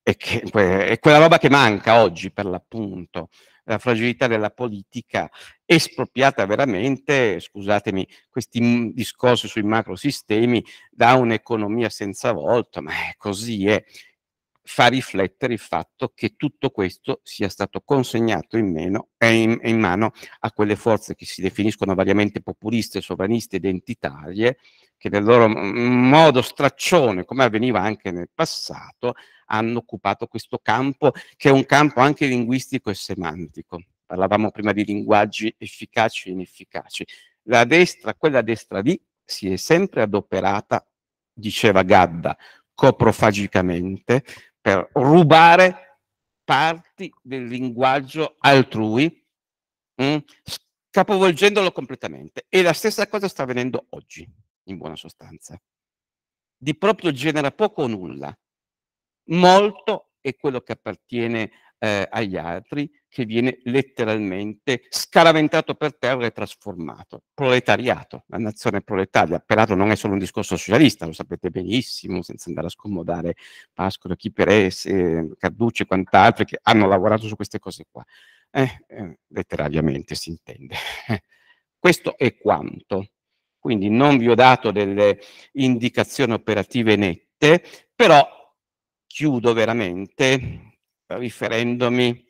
E, che, è quella roba che manca oggi, per l'appunto, la fragilità della politica espropriata veramente, scusatemi, questi discorsi sui macrosistemi da un'economia senza volta, ma è così è eh. fa riflettere il fatto che tutto questo sia stato consegnato in, meno, eh, in, in, mano a quelle forze che si definiscono variamente populiste, sovraniste, identitarie, che nel loro modo straccione, come avveniva anche nel passato, hanno occupato questo campo, che è un campo anche linguistico e semantico. Parlavamo prima di linguaggi efficaci e inefficaci. La destra, quella destra lì, si è sempre adoperata, diceva Gadda, coprofagicamente, per rubare parti del linguaggio altrui, mh, mm, capovolgendolo completamente. E la stessa cosa sta avvenendo oggi, in buona sostanza. Di proprio genera poco o nulla molto è quello che appartiene eh, agli altri, che viene letteralmente scaraventato per terra e trasformato. Proletariato, la nazione proletaria, peraltro non è solo un discorso socialista, lo sapete benissimo, senza andare a scomodare Pascolo, Chiperes, eh, Carducci e quant'altro che hanno lavorato su queste cose qua. Eh, eh, letterariamente si intende. Questo è quanto. Quindi non vi ho dato delle indicazioni operative nette, però chiudo veramente riferendomi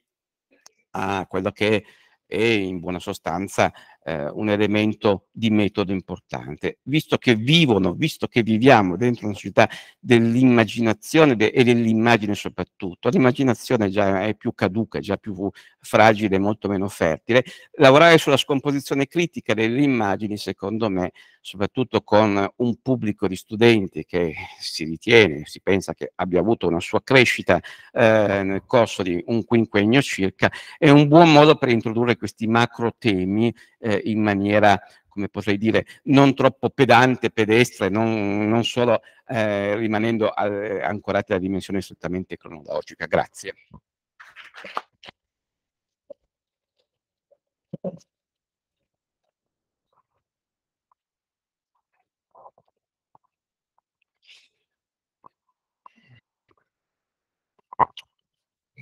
a quello che è in buona sostanza eh, un elemento di metodo importante. Visto che vivono, visto che viviamo dentro una società dell'immaginazione de e dell'immagine soprattutto, l'immaginazione già è più caduca, già più fragile, molto meno fertile, lavorare sulla scomposizione critica delle immagini, secondo me, soprattutto con un pubblico di studenti che si ritiene, si pensa che abbia avuto una sua crescita eh, nel corso di un quinquennio circa, è un buon modo per introdurre questi macro temi eh, eh, in maniera come potrei dire, non troppo pedante, pedestre, non, non solo eh, rimanendo eh, ancorati alla dimensione strettamente cronologica. Grazie.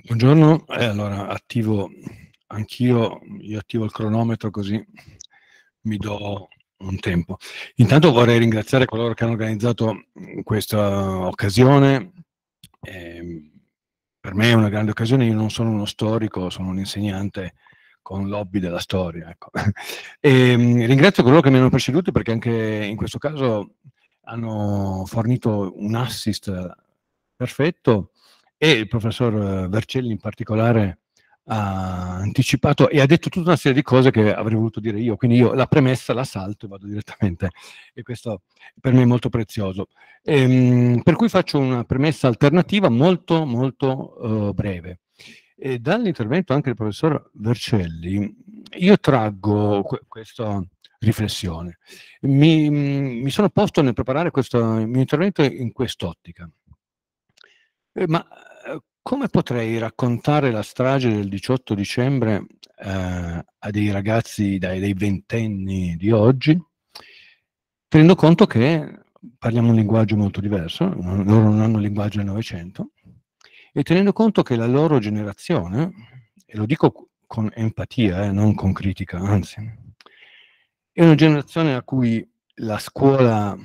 Buongiorno, eh, allora attivo anch'io io attivo il cronometro così mi do un tempo. Intanto vorrei ringraziare coloro che hanno organizzato questa occasione. Eh, per me è una grande occasione, io non sono uno storico, sono un insegnante con lobby della storia. Ecco. E, ehm, ringrazio coloro che mi hanno preceduto perché anche in questo caso hanno fornito un assist perfetto e il professor Vercelli in particolare ha anticipato e ha detto tutta una serie di cose che avrei voluto dire io, quindi io la premessa la salto e vado direttamente e questo per me è molto prezioso. Ehm, per cui faccio una premessa alternativa molto molto eh, breve. E dall'intervento anche del professor Vercelli io traggo que questa riflessione. Mi, mi, sono posto nel preparare questo mio intervento in quest'ottica. Eh, ma eh, come potrei raccontare la strage del 18 dicembre eh, a dei ragazzi dai, dai ventenni di oggi, tenendo conto che parliamo un linguaggio molto diverso, loro non hanno il linguaggio del Novecento, e tenendo conto che la loro generazione, e lo dico con empatia, eh, non con critica, anzi, è una generazione a cui la scuola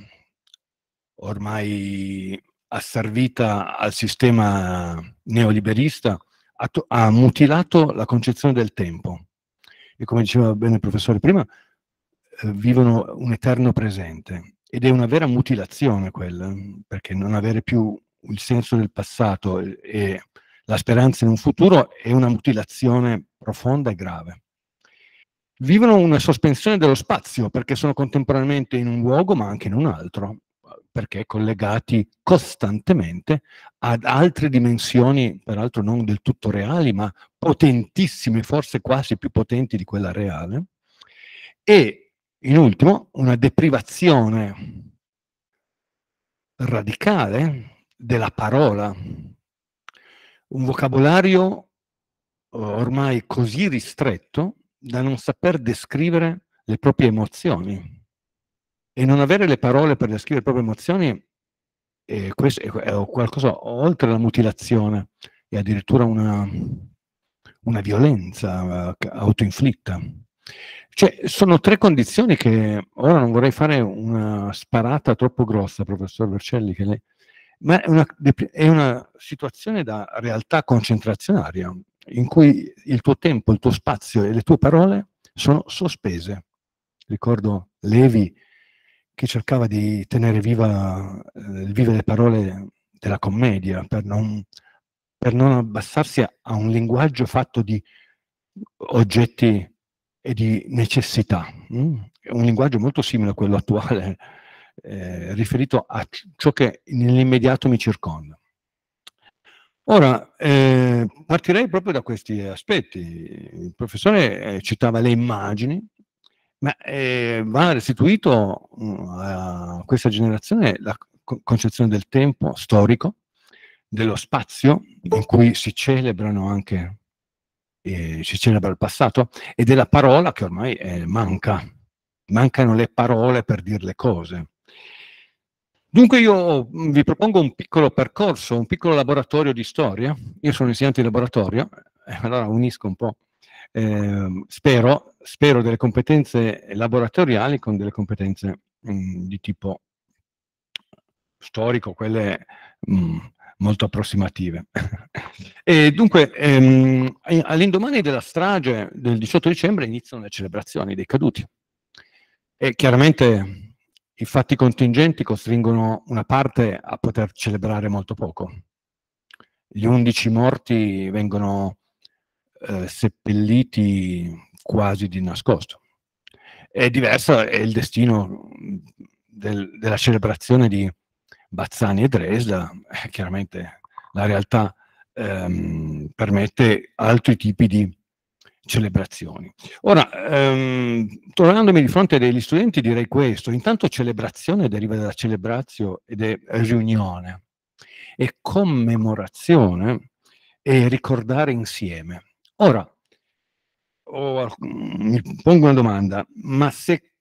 ormai asservita al sistema neoliberista, ha, ha mutilato la concezione del tempo. E come diceva bene il professore prima, eh, vivono un eterno presente. Ed è una vera mutilazione quella, perché non avere più il senso del passato e, e la speranza in un futuro è una mutilazione profonda e grave. Vivono una sospensione dello spazio perché sono contemporaneamente in un luogo ma anche in un altro perché collegati costantemente ad altre dimensioni, peraltro non del tutto reali, ma potentissime, forse quasi più potenti di quella reale. E in ultimo, una deprivazione radicale della parola, un vocabolario eh, ormai così ristretto da non saper descrivere le proprie emozioni e non avere le parole per descrivere le proprie emozioni eh, è qualcosa oltre la mutilazione, è addirittura una, una violenza eh, autoinflitta. Cioè, sono tre condizioni che ora non vorrei fare una sparata troppo grossa, professor Vercelli, lei, ma è una, è una, situazione da realtà concentrazionaria in cui il tuo tempo, il tuo spazio e le tue parole sono sospese. Ricordo Levi che cercava di tenere viva, eh, vive le parole della commedia per non, per non abbassarsi a, a, un linguaggio fatto di oggetti e di necessità. Mm? Un linguaggio molto simile a quello attuale, eh, riferito a ciò che nell'immediato mi circonda. Ora, eh, partirei proprio da questi aspetti. Il professore eh, citava le immagini, ma eh, va restituito mh, mm, a questa generazione la co- concezione del tempo storico, dello spazio in cui si celebrano anche eh, si celebra il passato e della parola che ormai eh, manca, mancano le parole per dire le cose. Dunque io mm, vi propongo un piccolo percorso, un piccolo laboratorio di storia, io sono insegnante di laboratorio, eh, allora unisco un po' eh, spero, spero, delle competenze laboratoriali con delle competenze mh, mm, di tipo storico, quelle mh, mm, molto approssimative. e dunque, ehm, all'indomani della strage del 18 dicembre iniziano le celebrazioni dei caduti. E chiaramente i fatti contingenti costringono una parte a poter celebrare molto poco. Gli undici morti vengono eh, seppelliti quasi di nascosto. È diverso è il destino mm, del, della celebrazione di Bazzani e Dresda, eh, chiaramente la realtà ehm, permette altri tipi di celebrazioni. Ora, ehm, tornandomi di fronte agli studenti direi questo, intanto celebrazione deriva da celebrazio ed è riunione e commemorazione è ricordare insieme. Ora, oh, mi pongo una domanda, ma se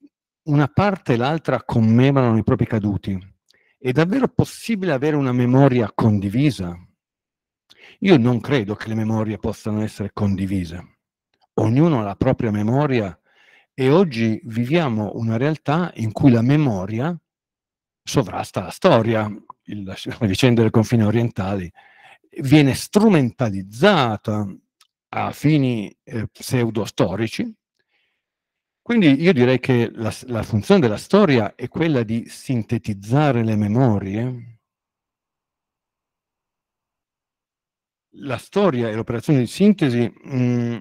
una parte e l'altra commemorano i propri caduti, è davvero possibile avere una memoria condivisa? Io non credo che le memorie possano essere condivise. Ognuno ha la propria memoria e oggi viviamo una realtà in cui la memoria sovrasta la storia, il, la, vicenda del confine orientale, viene strumentalizzata a fini eh, pseudo-storici. Quindi io direi che la, la funzione della storia è quella di sintetizzare le memorie. La storia e l'operazione di sintesi mh, mm,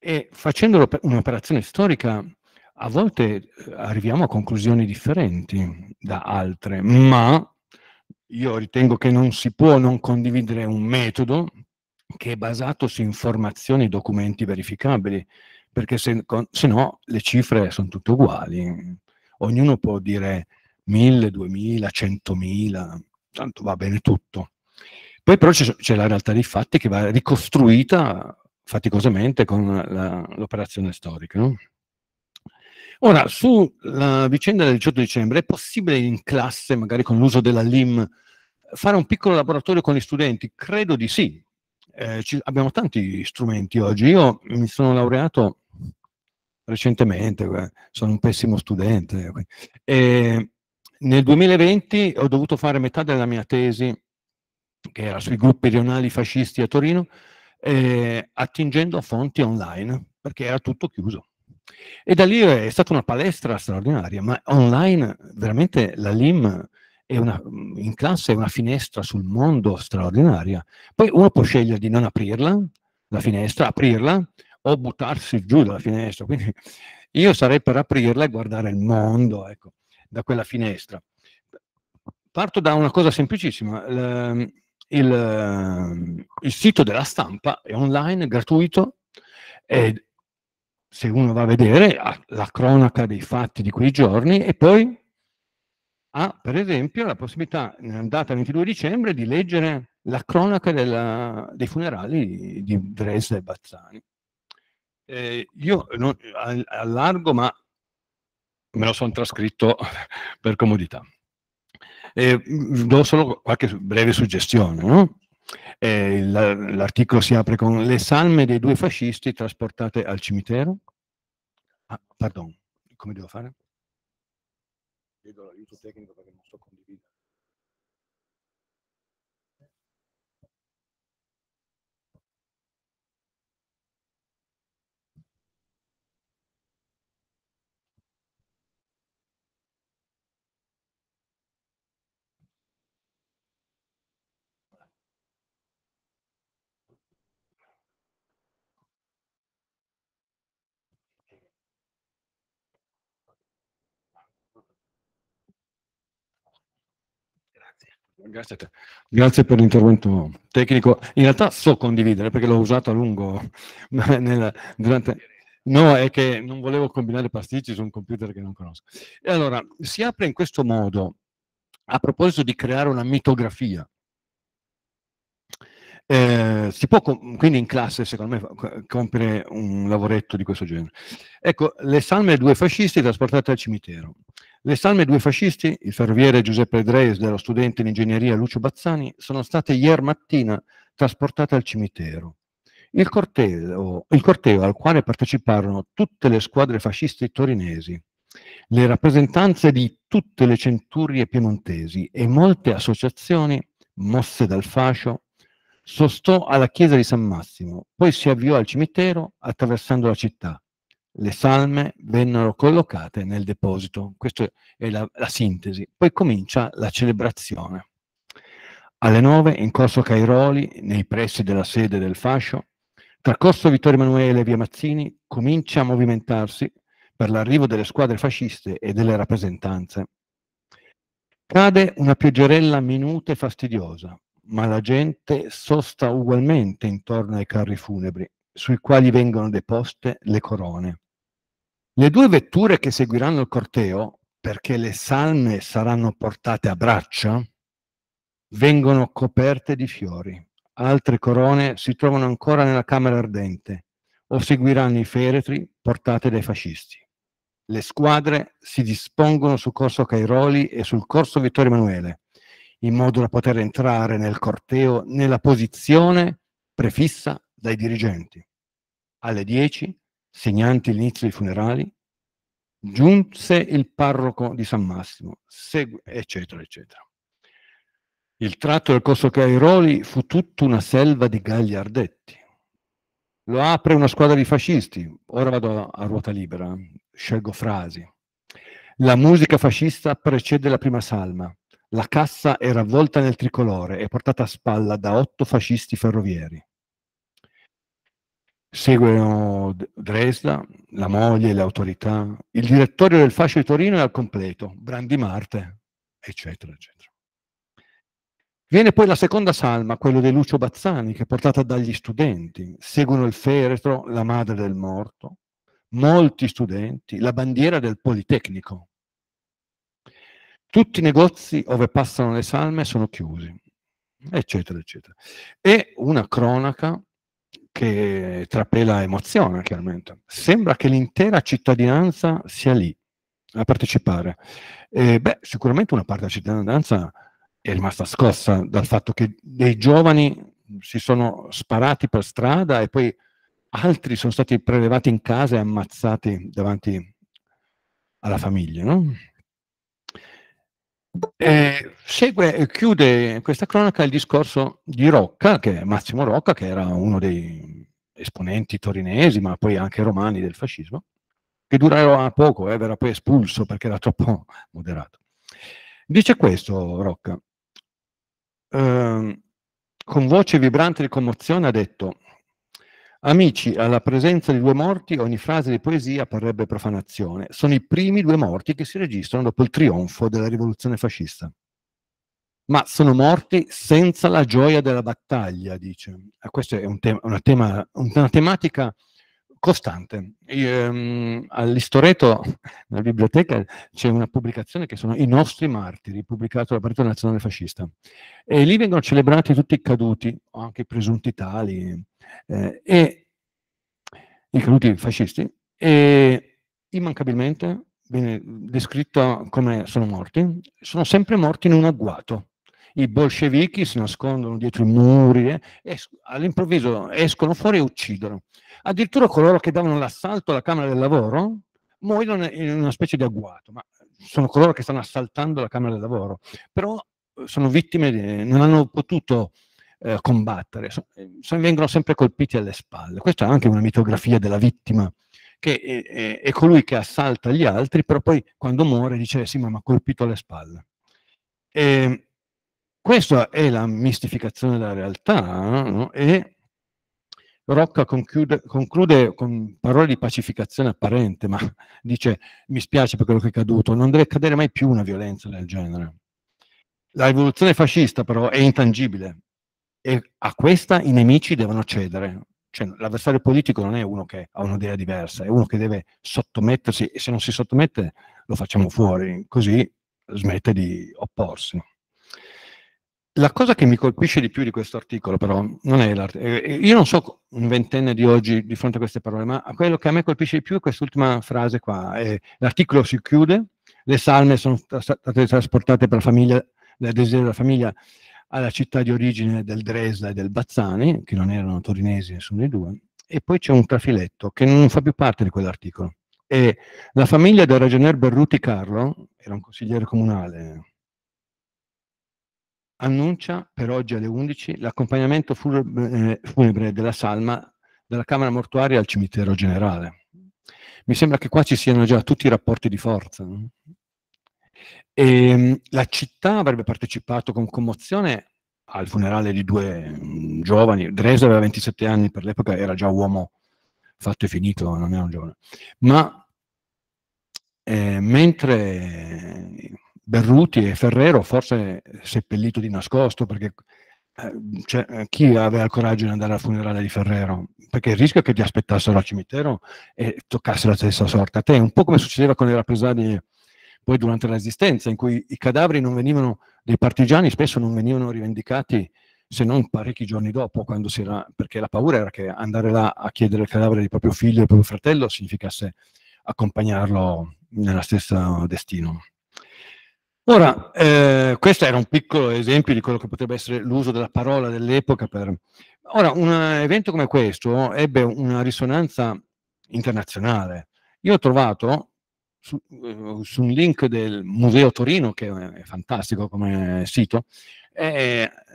e facendo un'operazione storica a volte eh, arriviamo a conclusioni differenti da altre, ma io ritengo che non si può non condividere un metodo che è basato su informazioni e documenti verificabili, perché se, con, se, no le cifre sono tutte uguali, ognuno può dire 1000, 2000, 100.000, tanto va bene tutto. Poi però c'è la realtà dei fatti che va ricostruita faticosamente con l'operazione storica. No? Ora, sulla vicenda del 18 dicembre, è possibile in classe, magari con l'uso della LIM, fare un piccolo laboratorio con gli studenti? Credo di sì, eh, ci, abbiamo tanti strumenti oggi. Io mi sono laureato recentemente, eh, sono un pessimo studente. Eh. E nel 2020 ho dovuto fare metà della mia tesi, che era sui gruppi rionali fascisti a Torino, eh, attingendo a fonti online, perché era tutto chiuso. E da lì è stata una palestra straordinaria, ma online veramente la LIM una, in classe è una finestra sul mondo straordinaria. Poi uno può scegliere di non aprirla, la finestra, aprirla o buttarsi giù dalla finestra. Quindi io sarei per aprirla e guardare il mondo, ecco, da quella finestra. Parto da una cosa semplicissima. Il, ehm, il, il sito della stampa è online, è gratuito, e se uno va a vedere ha la cronaca dei fatti di quei giorni e poi ha per esempio la possibilità, in data 22 dicembre, di leggere la cronaca della, dei funerali di Dresda e Bazzani. Eh, io non, allargo, ma me lo sono trascritto per comodità. Eh, do solo qualche breve suggestione. No? Eh, l'articolo si apre con le salme dei due fascisti trasportate al cimitero. Ah, pardon, come devo fare? q e d o la l u c h técnica para que nosotros t Grazie a te. Grazie per l'intervento tecnico. In realtà so condividere perché l'ho usato a lungo. Nella, durante... No, è che non volevo combinare pasticci su un computer che non conosco. E allora, si apre in questo modo, a proposito di creare una mitografia. Eh, si può quindi in classe, secondo me, compiere un lavoretto di questo genere. Ecco, le salme dei due fascisti trasportate al cimitero. Le Salme due fascisti, il ferroviere Giuseppe Dreis e lo studente in ingegneria Lucio Bazzani, sono state ieri mattina trasportate al cimitero. Il corteo, il corteo al quale parteciparono tutte le squadre fasciste torinesi, le rappresentanze di tutte le centurie piemontesi e molte associazioni mosse dal fascio, sostò alla chiesa di San Massimo, poi si avviò al cimitero attraversando la città, le salme vennero collocate nel deposito. Questa è la, la sintesi. Poi comincia la celebrazione. Alle nove, in corso Cairoli, nei pressi della sede del fascio, tra corso Vittorio Emanuele e via Mazzini, comincia a movimentarsi per l'arrivo delle squadre fasciste e delle rappresentanze. Cade una pioggerella minuta e fastidiosa, ma la gente sosta ugualmente intorno ai carri funebri, sui quali vengono deposte le corone. Le due vetture che seguiranno il corteo, perché le salme saranno portate a braccia, vengono coperte di fiori. Altre corone si trovano ancora nella Camera Ardente o seguiranno i feretri portati dai fascisti. Le squadre si dispongono su Corso Cairoli e sul Corso Vittorio Emanuele, in modo da poter entrare nel corteo nella posizione prefissa dai dirigenti. Alle 10 segnanti l'inizio dei funerali, giunse il parroco di San Massimo, eccetera, eccetera. Il tratto del Corso Cairoli fu tutta una selva di gagliardetti. Lo apre una squadra di fascisti, ora vado a ruota libera, scelgo frasi. La musica fascista precede la prima salma. La cassa era avvolta nel tricolore e portata a spalla da otto fascisti ferrovieri. Seguono Dresda, la moglie, le autorità, il direttorio del fascio di Torino è al completo, Brandi Marte, eccetera, eccetera. Viene poi la seconda salma, quella di Lucio Bazzani, che è portata dagli studenti. Seguono il feretro, la madre del morto, molti studenti, la bandiera del Politecnico. Tutti i negozi dove passano le salme sono chiusi, eccetera, eccetera. E una cronaca che trapela emozione, chiaramente. Sembra che l'intera cittadinanza sia lì a partecipare. E, beh, sicuramente una parte della cittadinanza è rimasta scossa dal fatto che dei giovani si sono sparati per strada e poi altri sono stati prelevati in casa e ammazzati davanti alla famiglia. No? Eh, segue e eh, chiude questa cronaca il discorso di Rocca, che è Massimo Rocca, che era uno dei esponenti torinesi, ma poi anche romani del fascismo, che durerà poco, eh, verrà poi espulso perché era troppo moderato. Dice questo Rocca, eh, con voce vibrante di commozione ha detto Amici, alla presenza di due morti ogni frase di poesia parrebbe profanazione. Sono i primi due morti che si registrano dopo il trionfo della rivoluzione fascista. Ma sono morti senza la gioia della battaglia, dice. Eh, questo è un, te- una, tema- una tematica costante. Ehm, All'Istoreto, nella biblioteca, c'è una pubblicazione che sono I nostri martiri, pubblicato dal Partito Nazionale Fascista. E lì vengono celebrati tutti i caduti, o anche i presunti tali, eh, e i
caduti fascisti,
e immancabilmente viene descritto come sono morti, sono sempre morti in un agguato i bolscevichi si nascondono dietro i muri, eh, e all'improvviso escono fuori e uccidono. Addirittura coloro che davano l'assalto alla Camera del Lavoro muoiono in una specie di agguato, ma sono coloro che stanno assaltando la Camera del Lavoro, però eh, sono vittime, di, non hanno potuto eh, combattere, eh, so, vengono sempre colpiti alle spalle. Questa è anche una mitografia della vittima, che è, è, è colui che assalta gli altri, però poi quando muore dice sì, ma mi ha colpito alle spalle. Eh, questa è la mistificazione della realtà no? e Rocca conclude, conclude, con parole di pacificazione apparente, ma dice mi spiace per quello che è caduto, non deve cadere mai più una violenza del genere. La rivoluzione fascista però è intangibile e a questa i nemici devono cedere. Cioè, l'avversario politico non è uno che ha un'idea diversa, è uno che deve sottomettersi e se non si sottomette lo facciamo fuori, così smette di opporsi. La cosa che mi colpisce di più di questo articolo, però, non è l'articolo. Eh, eh, io non so un ventenne di oggi di fronte a queste parole, ma quello che a me colpisce di più è quest'ultima frase qua. Eh, l'articolo si chiude, le salme sono state trasportate per la famiglia, dal desiderio della famiglia alla città di origine del Dresda e del Bazzani, che non erano torinesi nessuno dei due, e poi c'è un trafiletto che non fa più parte di quell'articolo. E la famiglia del ragionier Berruti Carlo, era un consigliere comunale annuncia per oggi alle 11 l'accompagnamento eh, funebre della salma dalla Camera Mortuaria al Cimitero Generale. Mi sembra che qua ci siano già tutti i rapporti di forza. E, ehm, la città avrebbe partecipato con commozione al funerale di due mm, giovani. Dresa aveva 27 anni, per l'epoca era già uomo fatto e finito, non era un giovane. Ma eh, mentre Berruti e Ferrero forse seppellito di nascosto perché eh, cioè, eh, chi aveva il coraggio di andare al funerale di Ferrero? Perché il rischio è che ti aspettassero al cimitero e toccasse la stessa sorte a te, un po' come succedeva con le rappresaglie poi durante la resistenza, in cui i cadaveri non venivano, dei partigiani spesso non venivano rivendicati se non parecchi giorni dopo, era, perché la paura era che andare là a chiedere il cadavere di proprio figlio e proprio fratello significasse accompagnarlo nella stessa destino. Ora, eh, questo era un piccolo esempio di quello che potrebbe essere l'uso della parola dell'epoca. Per... Ora, un evento come questo ebbe una risonanza internazionale. Io ho trovato su, eh, su un link del Museo Torino, che è fantastico come sito,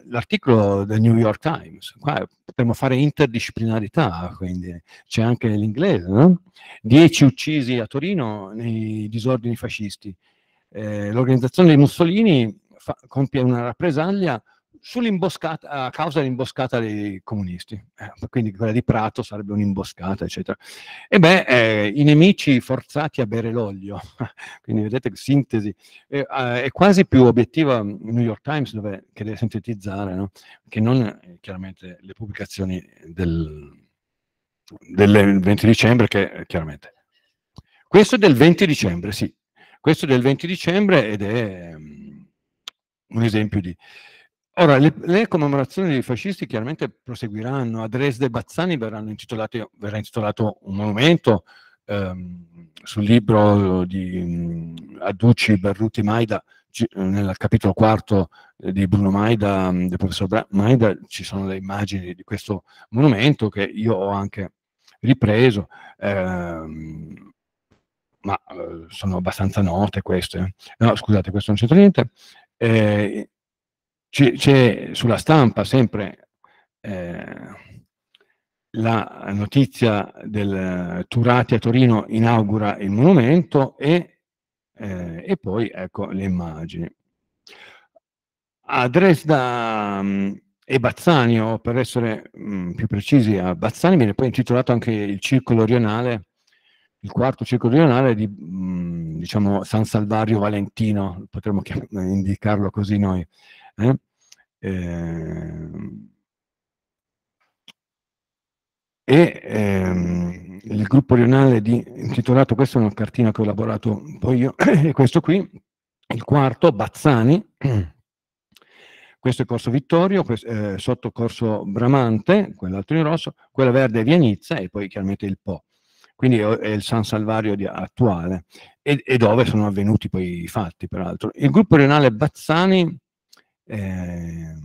l'articolo del New York Times. Qua potremmo fare interdisciplinarità, quindi c'è anche l'inglese, no? Dieci uccisi a Torino nei disordini fascisti. Eh, l'organizzazione di Mussolini fa, compie una rappresaglia a causa dell'imboscata dei comunisti, eh, quindi quella di Prato sarebbe un'imboscata, eccetera. E beh, eh, i nemici forzati a bere l'olio, quindi vedete che sintesi, eh, eh è quasi più obiettiva il New York Times dove, che deve sintetizzare, no? che non eh, chiaramente le pubblicazioni del, del 20 dicembre, che chiaramente... Questo è del 20 dicembre, sì, questo è del 20 dicembre ed è um, un esempio di... Ora, le, le, commemorazioni dei fascisti chiaramente proseguiranno, a Dresde e Bazzani verrà intitolato un monumento, ehm, sul libro di mh, mm, Adducci, Berruti, Maida, nel capitolo quarto eh, di Bruno Maida, mm, del professor Bra Maida, ci sono le immagini di questo monumento che io ho anche ripreso. Ehm, ma eh, sono abbastanza note queste. No, scusate, questo non c'entra niente. Eh, c'è sulla stampa sempre ehm, la notizia del Turati a Torino inaugura il monumento e, ehm, e poi ecco le immagini. A Dresda mh, mhmm, e Bazzani, o per essere mh, mhmm, più precisi, a Bazzani viene poi intitolato anche il circolo rionale il quarto circolo rionale di mm, diciamo, San Salvario Valentino, potremmo indicarlo così noi. Eh? Eh, e ehm, il gruppo rionale di, intitolato, questa è una cartina che ho elaborato poi io, e questo qui, il quarto, Bazzani, questo è Corso Vittorio, questo, eh, sotto Corso Bramante, quell'altro in rosso, quella verde è Vianizza e poi chiaramente il Po quindi è il San Salvario di, attuale, e, e, dove sono avvenuti poi i fatti, peraltro. Il gruppo renale Bazzani eh,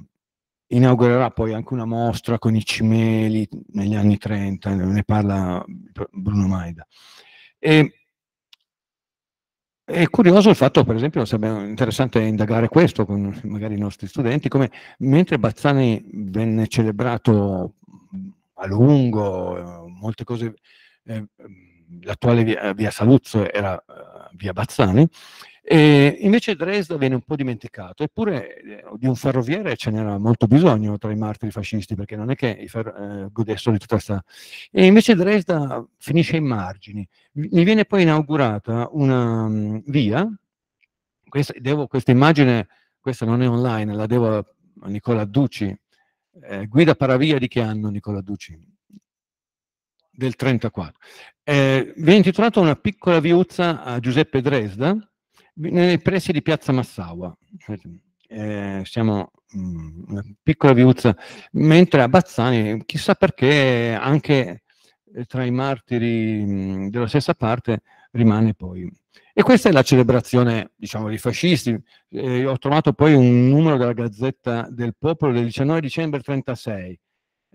inaugurerà poi anche una mostra con i cimeli negli anni 30, ne parla Bruno Maida. E, è curioso il fatto, per esempio, sarebbe interessante indagare questo con magari i nostri studenti, come mentre Bazzani venne celebrato a lungo, molte cose eh, mhmm, l'attuale via, eh, via, Saluzzo era uh, via Bazzani, e invece Dresda viene un po' dimenticato, eppure eh, di un ferroviere ce n'era molto bisogno tra i martiri fascisti, perché non è che fer- eh, godessero di tutta questa... E invece Dresda finisce in margini. Mi viene poi inaugurata una um, via, questa, devo, questa immagine, questa non è online, la devo a Nicola Ducci, eh, guida paravia di che anno Nicola Ducci? del 34. Eh, viene intitolata una piccola viuzza a Giuseppe Dresda nei pressi di Piazza Massaua. Eh, siamo mh, mm, una piccola viuzza, mentre a Bazzani, chissà perché, anche eh, tra i martiri mh, mm, della stessa parte rimane poi. E questa è la celebrazione, diciamo, dei fascisti. Eh, ho trovato poi un numero della Gazzetta del Popolo del 19 dicembre 1936.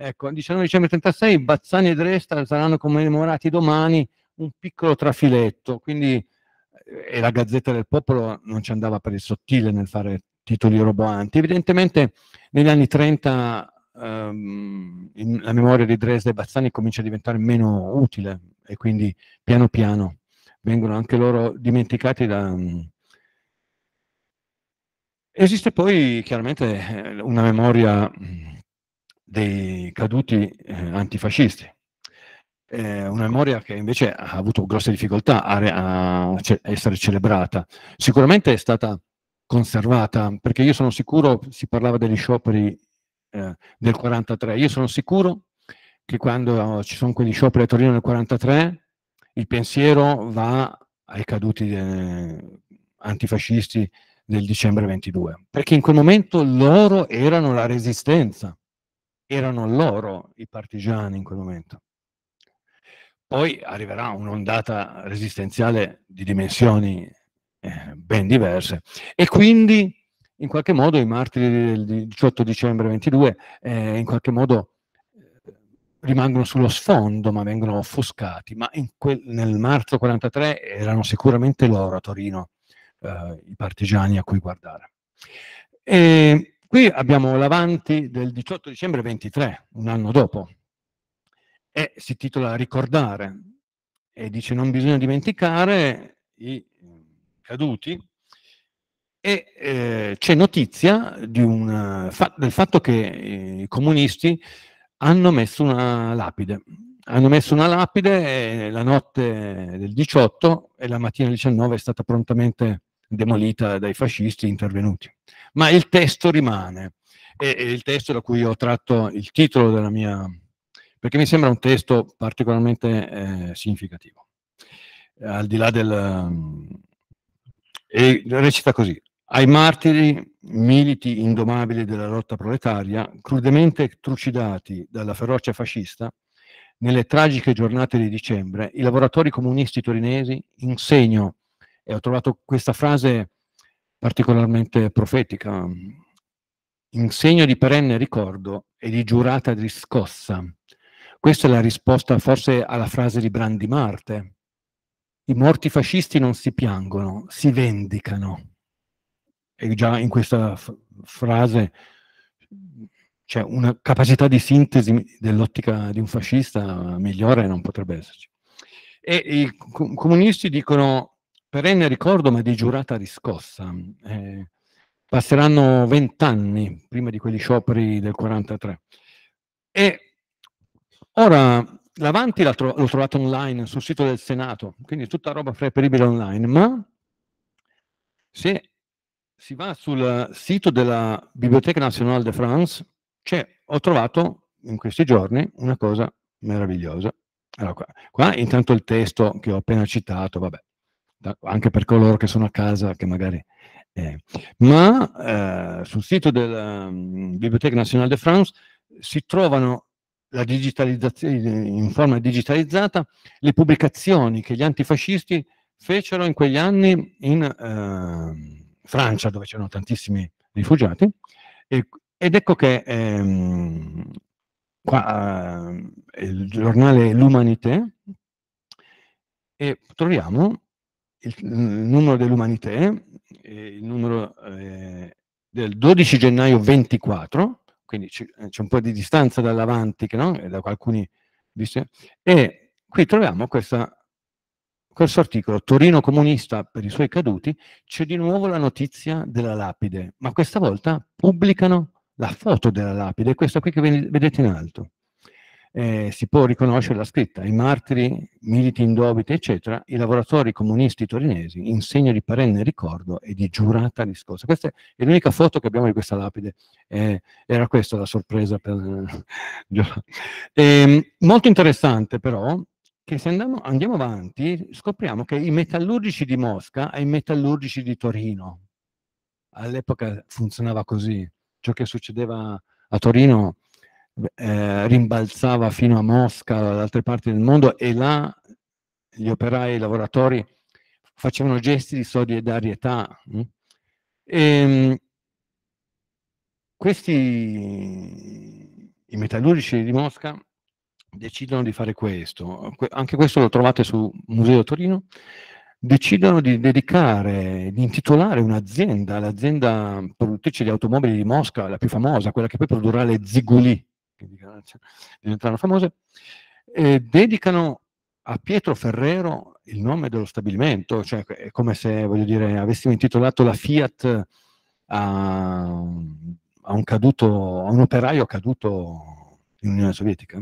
Ecco, il 19 dicembre 36 Bazzani e Dresda saranno commemorati domani un piccolo trafiletto, quindi eh, e la Gazzetta del Popolo non ci andava per il sottile nel fare titoli roboanti. Evidentemente negli anni 30 ehm, in, la memoria di Dresda e Bazzani comincia a diventare meno utile e quindi piano piano vengono anche loro dimenticati da... Mm, Esiste poi chiaramente eh, una memoria mm, dei, caduti eh, antifascisti. Eh, una memoria che invece ha avuto grosse difficoltà a, a, ce essere celebrata. Sicuramente è stata conservata, perché io sono sicuro, si parlava degli scioperi eh, del 43, io sono sicuro che quando eh, ci sono quegli scioperi a Torino nel 43, il pensiero va ai caduti de eh, antifascisti del dicembre 22, perché in quel momento loro erano la resistenza erano loro i partigiani in quel momento. Poi arriverà un'ondata resistenziale di dimensioni eh, ben diverse e quindi in qualche modo i martiri del 18 dicembre 22 eh, in qualche modo eh, rimangono sullo sfondo ma vengono offuscati, ma quel, nel marzo 43 erano sicuramente loro a Torino eh, i partigiani a cui guardare. E Qui abbiamo l'avanti del 18 dicembre 23, un anno dopo, e si titola Ricordare, e dice non bisogna dimenticare i caduti, e eh, c'è notizia un, fa, del fatto che i comunisti hanno messo una lapide. Hanno messo una lapide la notte del 18 e la mattina del 19 è stata prontamente demolita dai fascisti intervenuti ma il testo rimane. E, e, il testo da cui ho tratto il titolo della mia... perché mi sembra un testo particolarmente eh, significativo. Al di là del... Ehm, e recita così. Ai martiri, militi indomabili della lotta proletaria, crudemente trucidati dalla ferocia fascista, nelle tragiche giornate di dicembre, i lavoratori comunisti torinesi, in segno, e ho trovato questa frase particolarmente profetica, in segno di perenne ricordo e di giurata riscossa. Questa è la risposta forse alla frase di Brandi Marte. I morti fascisti non si piangono, si vendicano. E già in questa frase c'è una capacità di sintesi dell'ottica di un fascista migliore non potrebbe esserci. E i comunisti dicono perenne ricordo, ma di giurata riscossa. Eh, passeranno vent'anni prima di quegli scioperi del 43. E ora l'avanti tro l'ho trovato online sul sito del Senato, quindi tutta roba preferibile online, ma se si va sul sito della Bibliothèque Nationale de France, ho trovato in questi giorni una cosa meravigliosa. Allora qua, qua intanto il testo che ho appena citato, vabbè da, anche per coloro che sono a casa, che magari... Eh. Ma eh, sul sito della um, ehm, Bibliothèque Nationale de France si trovano in forma digitalizzata le pubblicazioni che gli antifascisti fecero in quegli anni in eh, Francia, dove c'erano tantissimi rifugiati, e, ed ecco che ehm, qua eh, il giornale L'Umanité e troviamo il, il numero dell'umanità, eh, il numero eh, del 12 gennaio 24, quindi eh, c'è un po' di distanza dall'Avantic, no? Eh, da alcuni, e qui troviamo questa, questo articolo, Torino comunista per i suoi caduti, c'è di nuovo la notizia della lapide, ma questa volta pubblicano la foto della lapide, questa qui che vedete in alto eh, si può riconoscere la scritta, i martiri, militi indobiti, eccetera, i lavoratori comunisti torinesi in segno di perenne ricordo e di giurata riscossa. Questa è l'unica foto che abbiamo di questa lapide, eh, era questa la sorpresa per eh, Molto interessante però che se andiamo, andiamo avanti scopriamo che i metallurgici di Mosca e i metallurgici di Torino, all'epoca funzionava così, ciò che succedeva a Torino eh, rimbalzava fino a Mosca, ad altre parti del mondo, e là gli operai i lavoratori facevano gesti di solidarietà. Mm? E, ehm, questi, i metallurgici di Mosca, decidono di fare questo, anche questo lo trovate sul Museo Torino, decidono di dedicare, di intitolare un'azienda, l'azienda produttrice di automobili di Mosca, la più famosa, quella che poi produrrà le Ziguli, quindi grazie, cioè, diventarono famose, eh, dedicano a Pietro Ferrero il nome dello stabilimento, cioè è come se, voglio dire, avessimo intitolato la Fiat a, a un, caduto, a un operaio caduto in Unione Sovietica,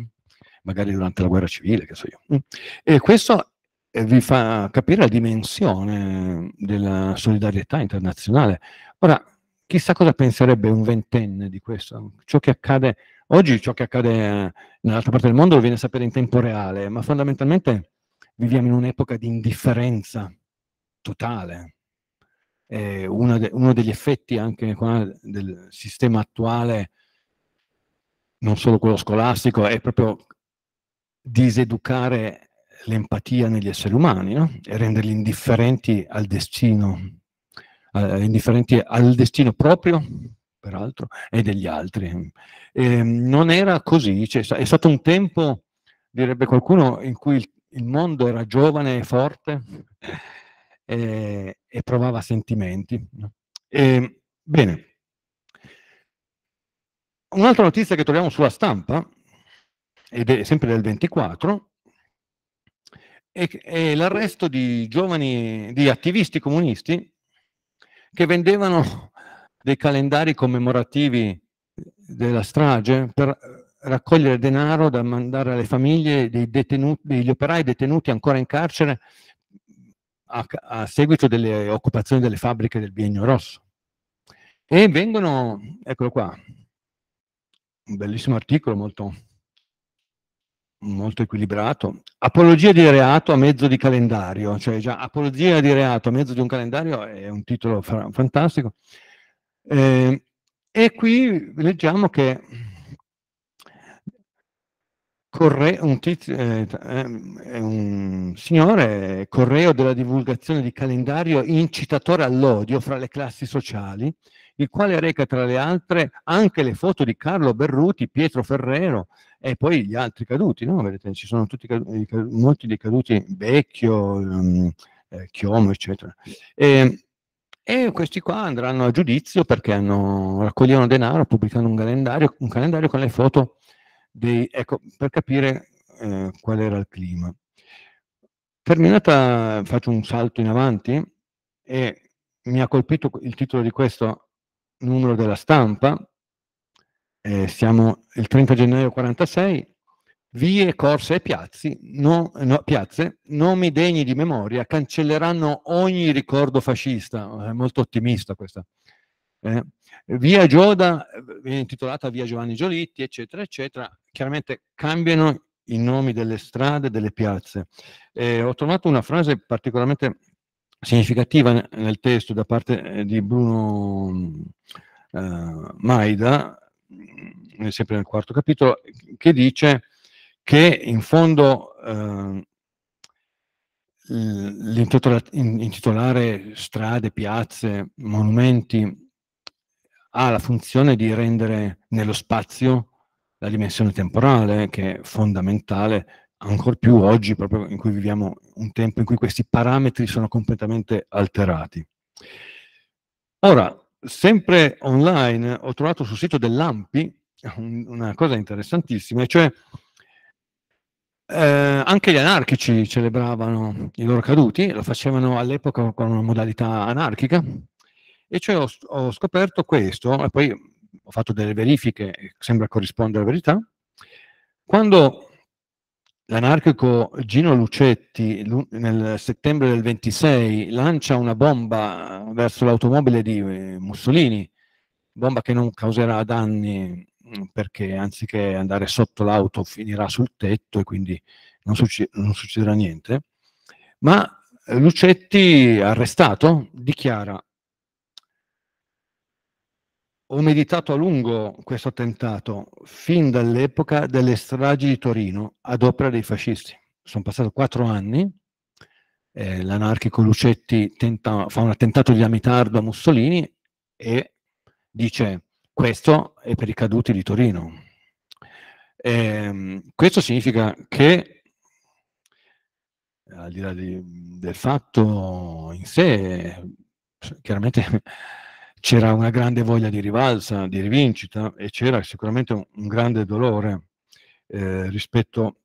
magari durante la guerra civile, che so io. Mm. E questo eh, vi fa capire la dimensione della solidarietà internazionale. Ora, chissà cosa penserebbe un ventenne di questo, ciò che accade Oggi ciò che accade eh, nell'altra parte del mondo lo viene a sapere in tempo reale, ma fondamentalmente viviamo in un'epoca di indifferenza totale. Eh, uno, de- uno, degli effetti anche del sistema attuale, non solo quello scolastico, è proprio diseducare l'empatia negli esseri umani no? e renderli indifferenti al destino, eh, indifferenti al destino proprio peraltro, e degli altri. E ehm, non era così, cioè, è stato un tempo, direbbe qualcuno, in cui il mondo era giovane e forte e, e provava sentimenti. E, ehm, bene. Un'altra notizia che troviamo sulla stampa, ed è sempre del 24, è, è l'arresto di giovani, di attivisti comunisti che vendevano dei calendari commemorativi della strage per raccogliere denaro da mandare alle famiglie detenuti, degli operai detenuti ancora in carcere a, a, seguito delle occupazioni delle fabbriche del biennio rosso. E vengono, eccolo qua, un bellissimo articolo molto, molto equilibrato, apologia di reato a mezzo di calendario, cioè già apologia di reato a mezzo di un calendario è un titolo fantastico, eh, e qui leggiamo che Corre, un, tizio, eh, ehm, un, signore correo della divulgazione di calendario incitatore all'odio fra le classi sociali, il quale reca tra le altre anche le foto di Carlo Berruti, Pietro Ferrero e poi gli altri caduti, no? Vedete, ci sono tutti, molti dei caduti, Vecchio, ehm, eh, Chiomo, eccetera. E, ehm, e questi qua andranno a giudizio perché hanno, raccoglieron denaro pubblicando un calendario, un calendario con le foto dei, ecco, per capire eh, qual era il clima. Terminata, faccio un salto in avanti e mi ha colpito il titolo di questo numero della stampa. Eh, siamo il 30 gennaio 46 vie, corse e piazzi, no, no, piazze, nomi degni di memoria, cancelleranno ogni ricordo fascista, eh, è molto ottimista questa. Eh, via Gioda, viene eh, intitolata Via Giovanni Giolitti, eccetera, eccetera, chiaramente cambiano i nomi delle strade, delle piazze. Eh, ho trovato una frase particolarmente significativa nel testo da parte eh, di Bruno eh, Maida, mm, sempre nel quarto capitolo, che dice che in fondo eh, intitolare strade, piazze, monumenti ha la funzione di rendere nello spazio la dimensione temporale che è fondamentale ancor più oggi proprio in cui viviamo un tempo in cui questi parametri sono completamente alterati. Ora, sempre online ho trovato sul sito dell'AMPI una cosa interessantissima, cioè eh, anche gli anarchici celebravano i loro caduti, lo facevano all'epoca con una modalità anarchica, e cioè ho, ho scoperto questo, e poi ho fatto delle verifiche, sembra corrispondere alla verità, quando l'anarchico Gino Lucetti nel settembre del 26 lancia una bomba verso l'automobile di eh, Mussolini, bomba che non causerà danni Mhmm, perché anziché andare sotto l'auto finirà sul tetto e quindi non, succe non succederà niente. Ma Lucetti, arrestato, dichiara ho meditato a lungo questo attentato, fin dall'epoca delle stragi di Torino ad opera dei fascisti. Sono passati quattro anni, eh, l'anarchico Lucetti tenta, fa un attentato di amitardo a Mussolini e dice questo è per i caduti di Torino. E, ehm, questo significa che, al di là di, del fatto in sé, chiaramente c'era una grande voglia di rivalsa, di rivincita e c'era sicuramente un, un grande dolore eh, rispetto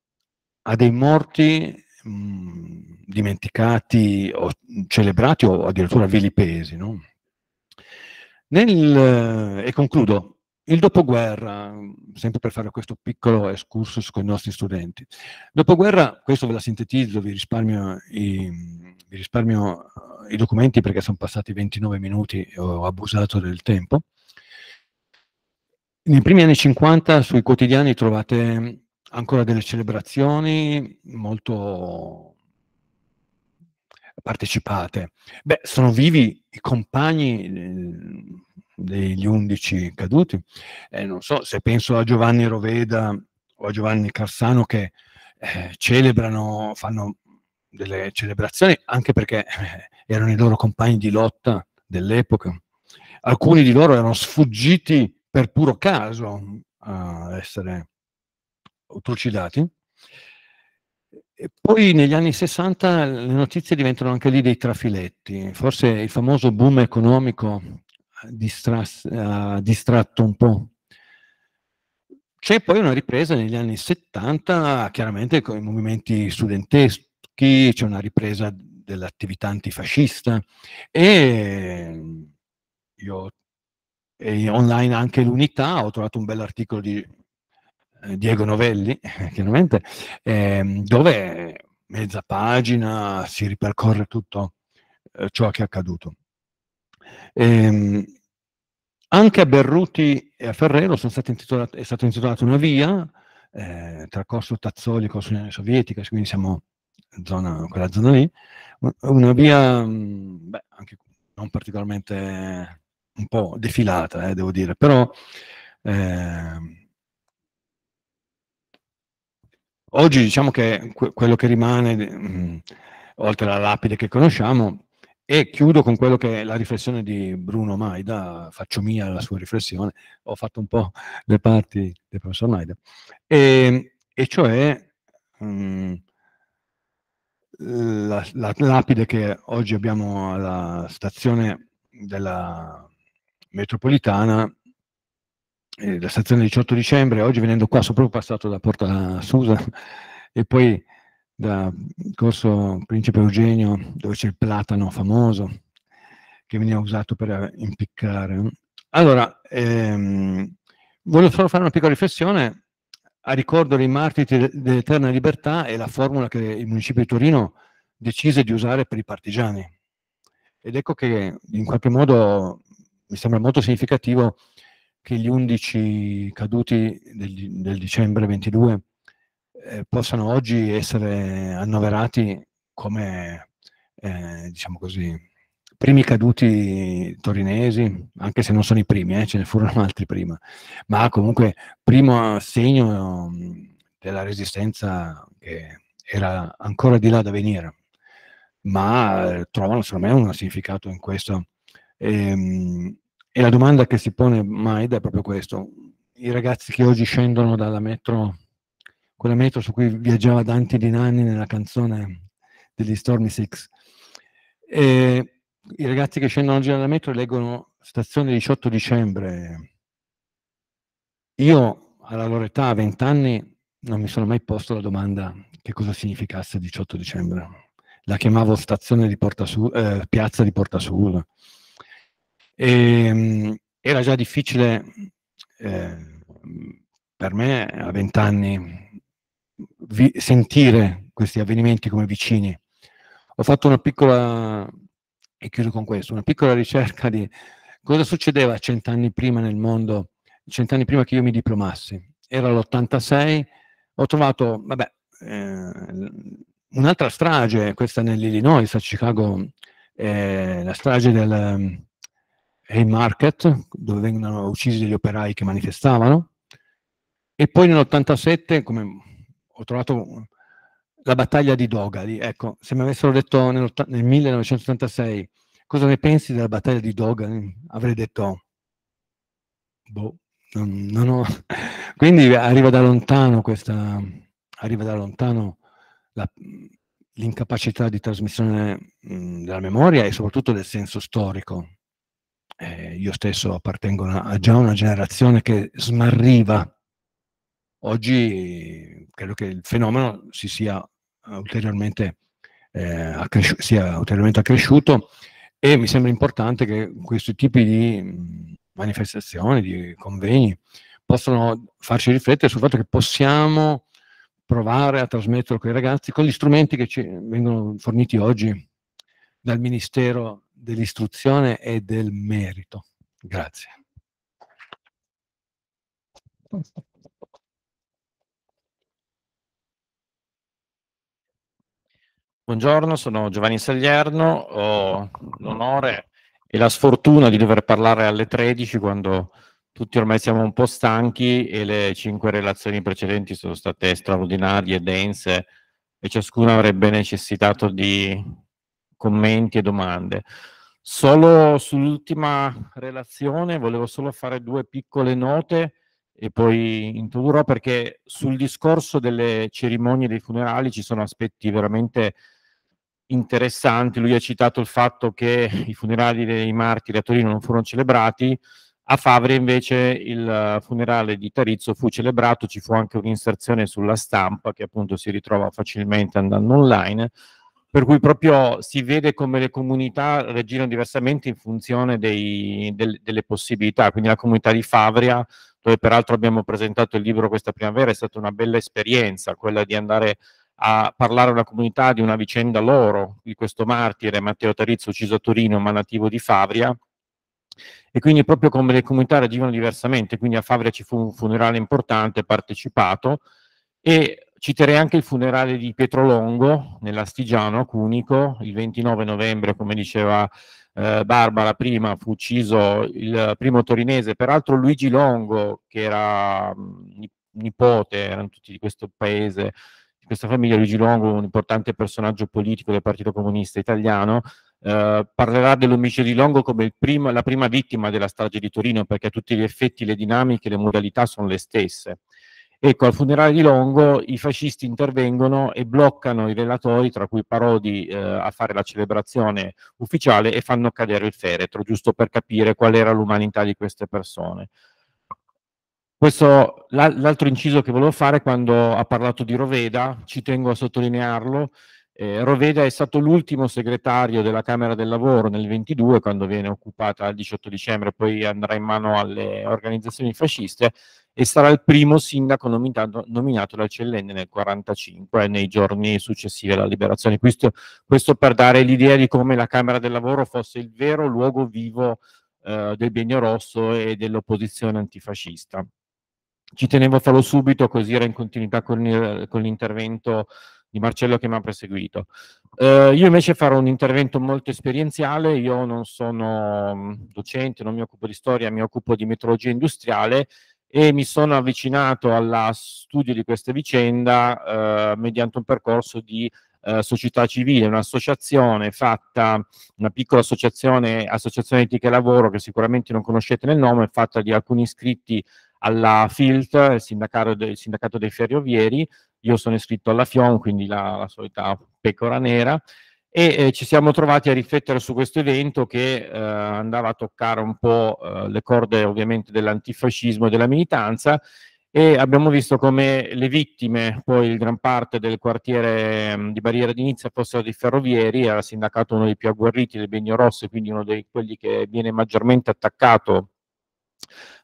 a dei morti mh, mm, dimenticati o celebrati o addirittura vilipesi. No? Nel, eh, e concludo, il dopoguerra, sempre per fare questo piccolo excursus con i nostri studenti, dopoguerra, questo ve la sintetizzo, vi risparmio i, vi risparmio eh, i documenti perché sono passati 29 minuti e ho abusato del tempo. Nei primi anni 50 sui quotidiani trovate ancora delle celebrazioni molto partecipate? Beh, sono vivi i compagni eh, degli undici caduti. Eh, non so se penso a Giovanni Roveda o a Giovanni Carsano che eh, celebrano, fanno delle celebrazioni anche perché eh, erano i loro compagni di lotta dell'epoca. Alcuni di loro erano sfuggiti per puro caso a essere trucidati. E poi negli anni 60 le notizie diventano anche lì dei trafiletti, forse il famoso boom economico ha distratto un po'. C'è poi una ripresa negli anni 70, chiaramente con i movimenti studenteschi, c'è una ripresa dell'attività antifascista e ehm, io e online anche l'unità, ho trovato un bell'articolo di eh, Diego Novelli, chiaramente, ehm, dove mezza pagina si ripercorre tutto eh, ciò che è accaduto. Ehm, anche a Berruti e a Ferrero è stata intitolata una via eh, tra Corso Tazzoli e Corso Unione Sovietica, quindi siamo in zona, quella zona lì, una via mm, beh, anche non particolarmente un po' defilata, eh, devo dire, però eh, oggi diciamo che que quello che rimane, mh, mm, oltre alla lapide che conosciamo, e chiudo con quello che è la riflessione di Bruno Maida, faccio mia la sua riflessione, ho fatto un po' le parti del professor Maida, e, e cioè mh, mm, la, la, lapide che oggi abbiamo alla stazione della metropolitana eh, la stazione del 18 dicembre, oggi venendo qua sono proprio passato da Porta Susa e poi da Corso Principe Eugenio, dove c'è il platano famoso che veniva usato per eh, impiccare. Allora, ehm, voglio solo fare una piccola riflessione a ricordo dei martiri dell'eterna libertà e la formula che il municipio di Torino decise di usare per i partigiani. Ed ecco che in qualche modo mi sembra molto significativo che gli 11 caduti del, del dicembre 22 eh, possano oggi essere annoverati come, eh, diciamo così, primi caduti torinesi, anche se non sono i primi, eh, ce ne furono altri prima, ma comunque primo segno mm, della resistenza che era ancora di là da venire, ma eh, trovano secondo me un significato in questo. Ehm, e la domanda che si pone Maid è proprio questo. I ragazzi che oggi scendono dalla metro, quella metro su cui viaggiava Dante Di Nanni nella canzone degli Stormy Six, e i ragazzi che scendono oggi dalla metro leggono stazione 18 dicembre. Io alla loro età, a 20 anni, non mi sono mai posto la domanda che cosa significasse 18 dicembre. La chiamavo stazione di Porta Sur, eh, piazza di Porta Sur e, ehm, era già difficile eh, per me a vent'anni sentire questi avvenimenti come vicini. Ho fatto una piccola, e chiudo con questo, una piccola ricerca di cosa succedeva cent'anni prima nel mondo, cent'anni prima che io mi diplomassi. Era l'86, ho trovato, vabbè, eh, un'altra strage, questa nell'Illinois, a Chicago, eh, la strage del Hay Market, dove vengono uccisi degli operai che manifestavano, e poi nell'87, come ho trovato la battaglia di Dogali, ecco, se mi avessero detto nel, nel 1986 cosa ne pensi della battaglia di Dogali, avrei detto, boh, non, non ho... quindi arriva da lontano questa, arriva da lontano l'incapacità di trasmissione mh, della memoria e soprattutto del senso storico eh, io stesso appartengo una, a già una generazione che smarriva. Oggi credo che il fenomeno si sia ulteriormente, eh, sia ulteriormente accresciuto e mi sembra importante che questi tipi di mm, manifestazioni, di convegni, possano farci riflettere sul fatto che possiamo provare a trasmetterlo con i ragazzi con gli strumenti che ci vengono forniti oggi dal Ministero dell'istruzione e del merito. Grazie.
Buongiorno, sono Giovanni Saglierno, ho l'onore e la sfortuna di dover parlare alle 13 quando tutti ormai siamo un po' stanchi e le cinque relazioni precedenti sono state straordinarie, dense e ciascuna avrebbe necessitato di commenti e domande. Solo sull'ultima relazione volevo solo fare due piccole note e poi introdurrò perché sul discorso delle cerimonie dei funerali ci sono aspetti veramente interessanti. Lui ha citato il fatto che i funerali dei martiri a Torino non furono celebrati, a Favre invece il funerale di Tarizzo fu celebrato, ci fu anche un'inserzione sulla stampa che appunto si ritrova facilmente andando online per cui proprio si vede come le comunità reagirano diversamente in funzione dei, del, delle possibilità. Quindi la comunità di Favria, dove peraltro abbiamo presentato il libro questa primavera, è stata una bella esperienza, quella di andare a parlare alla comunità di una vicenda loro, di questo martire Matteo Tarizzo ucciso a Torino, ma nativo di Favria, e quindi proprio come le comunità reagivano diversamente, quindi a Favria ci fu un funerale importante, partecipato, e Citerei anche il funerale di Pietro Longo nell'Astigiano a Cunico, il 29 novembre, come diceva eh, Barbara prima, fu ucciso il primo torinese, peraltro Luigi Longo, che era mm, nipote, erano tutti di questo paese, di questa famiglia, Luigi Longo, un importante personaggio politico del Partito Comunista Italiano, eh, parlerà dell'omicidio di Longo come primo, la prima vittima della strage di Torino, perché a tutti gli effetti le dinamiche, le modalità sono le stesse. Ecco, al funerale di Longo i fascisti intervengono e bloccano i relatori, tra cui Parodi, eh, a fare la celebrazione ufficiale e fanno cadere il feretro, giusto per capire qual era l'umanità di queste persone. l'altro inciso che volevo fare quando ha parlato di Roveda, ci tengo a sottolinearlo, eh, Roveda è stato l'ultimo segretario della Camera del Lavoro nel 22, quando viene occupata il 18 dicembre, poi andrà in mano alle organizzazioni fasciste e sarà il primo sindaco nominato, nominato dal CLN nel 45, eh, nei giorni successivi alla liberazione. Questo, questo, per dare l'idea di come la Camera del Lavoro fosse il vero luogo vivo eh, del Biennio Rosso e dell'opposizione antifascista. Ci tenevo a farlo subito, così era in continuità con, il, con l'intervento di Marcello che mi ha perseguito. Eh, io invece farò un intervento molto esperienziale, io non sono mm, docente, non mi occupo di storia, mi occupo di metrologia industriale e mi sono avvicinato allo studio di questa vicenda eh, mediante un percorso di eh, società civile, un'associazione fatta, una piccola associazione, associazione etica e lavoro che sicuramente non conoscete nel nome, fatta di alcuni iscritti alla FILT, il sindacato, de, il sindacato dei ferrovieri, io sono iscritto alla FION, quindi la, la solita pecora nera, e eh, ci siamo trovati a riflettere su questo evento che eh, andava a toccare un po' eh, le corde ovviamente dell'antifascismo e della militanza e abbiamo visto come le vittime, poi il gran parte del quartiere mh, mm, di Barriera di Nizza fossero dei ferrovieri, era sindacato uno dei più agguerriti, del Begno Rosso, quindi uno dei quelli che viene maggiormente attaccato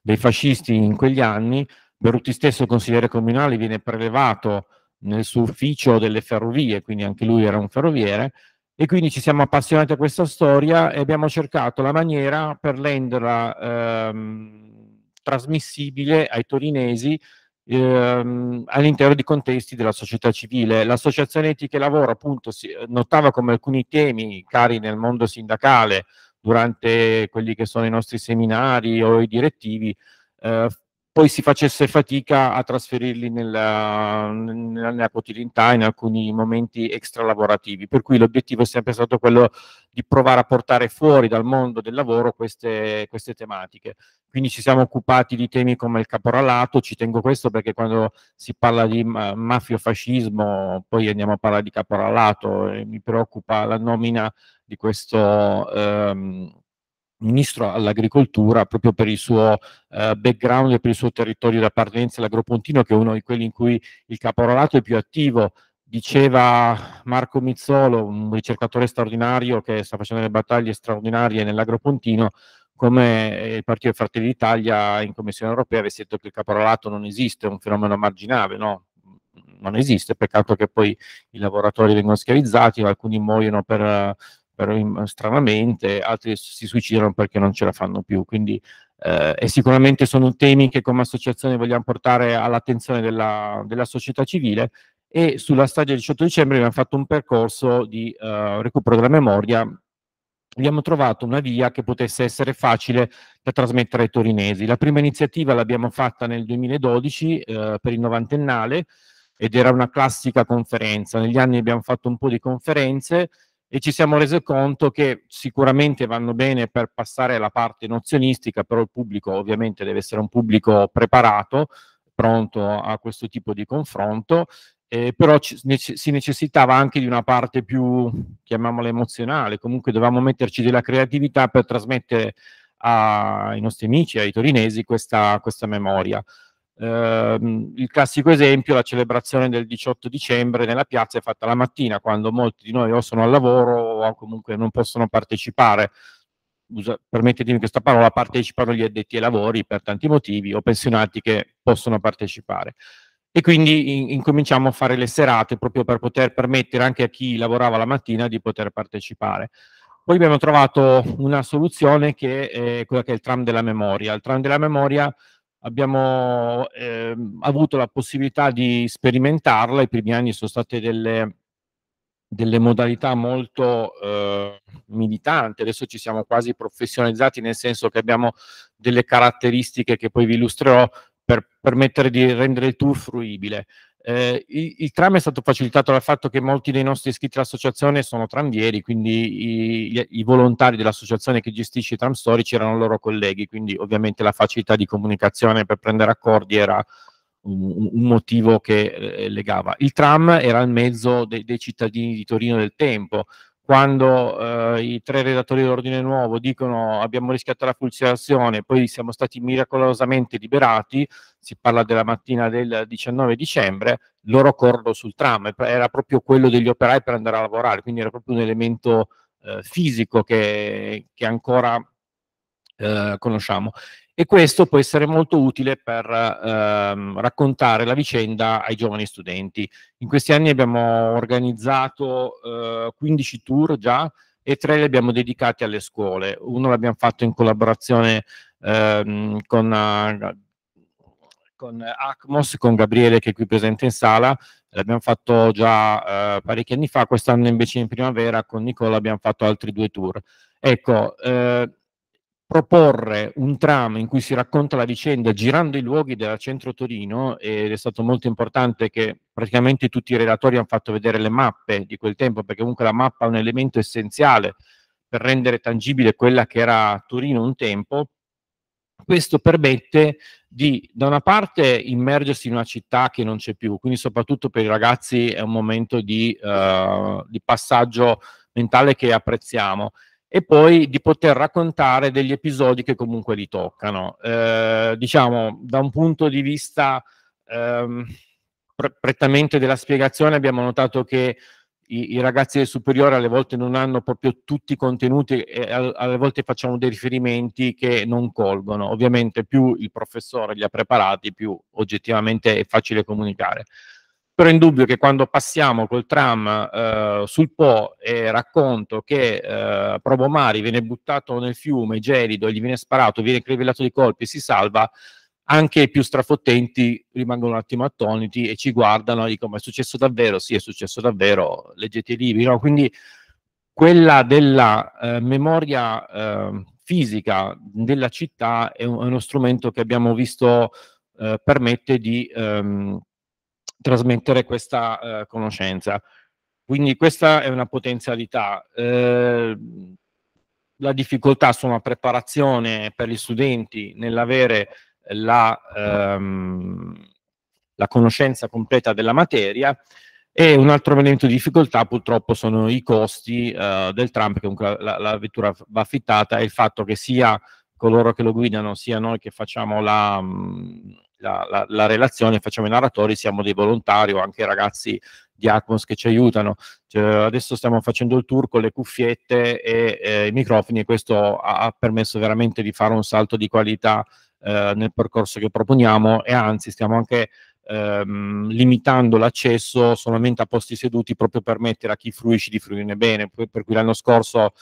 dei fascisti in quegli anni, Beruti stesso consigliere comunale viene prelevato nel suo ufficio delle ferrovie, quindi anche lui era un ferroviere, e quindi ci siamo appassionati a questa storia e abbiamo cercato la maniera per renderla ehm, trasmissibile ai torinesi ehm, all'interno di contesti della società civile. L'associazione Etica e Lavoro appunto si eh, notava come alcuni temi cari nel mondo sindacale durante quelli che sono i nostri seminari o i direttivi, eh, poi si facesse fatica a trasferirli nella, nella quotidianità in alcuni momenti extra lavorativi. Per cui l'obiettivo è sempre stato quello di provare a portare fuori dal mondo del lavoro queste, queste tematiche. Quindi ci siamo occupati di temi come il caporalato, ci tengo questo perché quando si parla di ma- mafio-fascismo poi andiamo a parlare di caporalato e mi preoccupa la nomina di questo ehm, ministro all'agricoltura proprio per il suo eh, background e per il suo territorio di appartenenza l'agropontino, che è uno di quelli in cui il caporalato è più attivo. Diceva Marco Mizzolo, un ricercatore straordinario che sta facendo delle battaglie straordinarie nell'agropontino, come eh, il partito Fratelli d'Italia in Commissione europea avesse detto che il caporalato non esiste, è un fenomeno marginale, no? Non esiste, peccato che poi i lavoratori vengono schiavizzati, alcuni muoiono per, per stranamente, altri si suicidano perché non ce la fanno più. Quindi eh, e sicuramente sono temi che come associazione vogliamo portare all'attenzione della, della società civile e sulla strage del 18 dicembre abbiamo fatto un percorso di eh, recupero della memoria abbiamo trovato una via che potesse essere facile da trasmettere ai torinesi. La prima iniziativa l'abbiamo fatta nel 2012 eh, per il novantennale ed era una classica conferenza. Negli anni abbiamo fatto un po' di conferenze e ci siamo resi conto che sicuramente vanno bene per passare alla parte nozionistica, però il pubblico ovviamente deve essere un pubblico preparato, pronto a questo tipo di confronto eh, però ci, nece, si necessitava anche di una parte più, chiamiamola emozionale, comunque dovevamo metterci della creatività per trasmettere ai nostri amici, ai torinesi, questa, questa memoria. Eh, il classico esempio, la celebrazione del 18 dicembre nella piazza è fatta la mattina, quando molti di noi o sono al lavoro o comunque non possono partecipare usa, permettetemi questa parola, partecipano gli addetti ai lavori per tanti motivi o pensionati che possono partecipare e quindi in, incominciamo a fare le serate proprio per poter permettere anche a chi lavorava la mattina di poter partecipare. Poi abbiamo trovato una soluzione che è quella che è il tram della memoria. Il tram della memoria abbiamo eh, avuto la possibilità di sperimentarla, i primi anni sono state delle, delle modalità molto eh, militanti, adesso ci siamo quasi professionalizzati nel senso che abbiamo delle caratteristiche che poi vi illustrerò per permettere di rendere il tour fruibile. Eh, il, il, tram è stato facilitato dal fatto che molti dei nostri iscritti all'associazione sono tramvieri, quindi i, i volontari dell'associazione che gestisce i tram storici erano loro colleghi, quindi ovviamente la facilità di comunicazione per prendere accordi era un, un motivo che eh, legava. Il tram era il mezzo de, dei cittadini di Torino del tempo, quando eh, i tre redattori dell'ordine nuovo dicono abbiamo rischiato la fucilazione, poi siamo stati miracolosamente liberati, si parla della mattina del 19 dicembre, loro corrono sul tram, era proprio quello degli operai per andare a lavorare, quindi era proprio un elemento eh, fisico che, che ancora eh, conosciamo e questo può essere molto utile per ehm, raccontare la vicenda ai giovani studenti. In questi anni abbiamo organizzato eh, 15 tour già e tre li abbiamo dedicati alle scuole. Uno l'abbiamo fatto in collaborazione ehm, con, con ACMOS, con Gabriele che è qui presente in sala, l'abbiamo fatto già eh, parecchi anni fa, quest'anno invece in primavera con Nicola abbiamo fatto altri due tour. Ecco, eh, proporre un tram in cui si racconta la vicenda girando i luoghi del centro Torino ed è stato molto importante che praticamente tutti i relatori hanno fatto vedere le mappe di quel tempo perché comunque la mappa è un elemento essenziale per rendere tangibile quella che era Torino un tempo. Questo permette di, da una parte, immergersi in una città che non c'è più, quindi soprattutto per i ragazzi è un momento di, uh, di passaggio mentale che apprezziamo e poi di poter raccontare degli episodi che comunque li toccano. Eh, diciamo, da un punto di vista ehm, pre- prettamente della spiegazione abbiamo notato che i, i, ragazzi del superiore alle volte non hanno proprio tutti i contenuti e a, alle volte facciamo dei riferimenti che non colgono. Ovviamente più il professore li ha preparati, più oggettivamente è facile comunicare però è indubbio che quando passiamo col tram eh, sul Po e racconto che eh, Probo Mari viene buttato nel fiume gelido, gli viene sparato, viene crivellato di colpi e si salva, anche i più strafottenti rimangono un attimo attoniti e ci guardano e dicono ma è successo davvero? Sì, è successo davvero, leggete i libri. No? Quindi quella della eh, memoria eh, fisica della città è, un, è, uno strumento che abbiamo visto eh, permette di... Ehm, trasmettere questa eh, conoscenza. Quindi questa è una potenzialità. Eh, la difficoltà sulla preparazione per gli studenti nell'avere la, ehm, la conoscenza completa della materia e un altro elemento di difficoltà purtroppo sono i costi eh, del tram, perché comunque la, la, vettura va affittata e il fatto che sia coloro che lo guidano sia noi che facciamo la... Mh, la, la, la relazione, facciamo i narratori, siamo dei volontari o anche ragazzi di Atmos che ci aiutano. Cioè, adesso stiamo facendo il tour con le cuffiette e eh, i microfoni e questo ha, ha, permesso veramente di fare un salto di qualità eh, nel percorso che proponiamo e anzi stiamo anche ehm, limitando l'accesso solamente a posti seduti proprio per permettere a chi fruisce di fruirne bene. Per, per cui l'anno scorso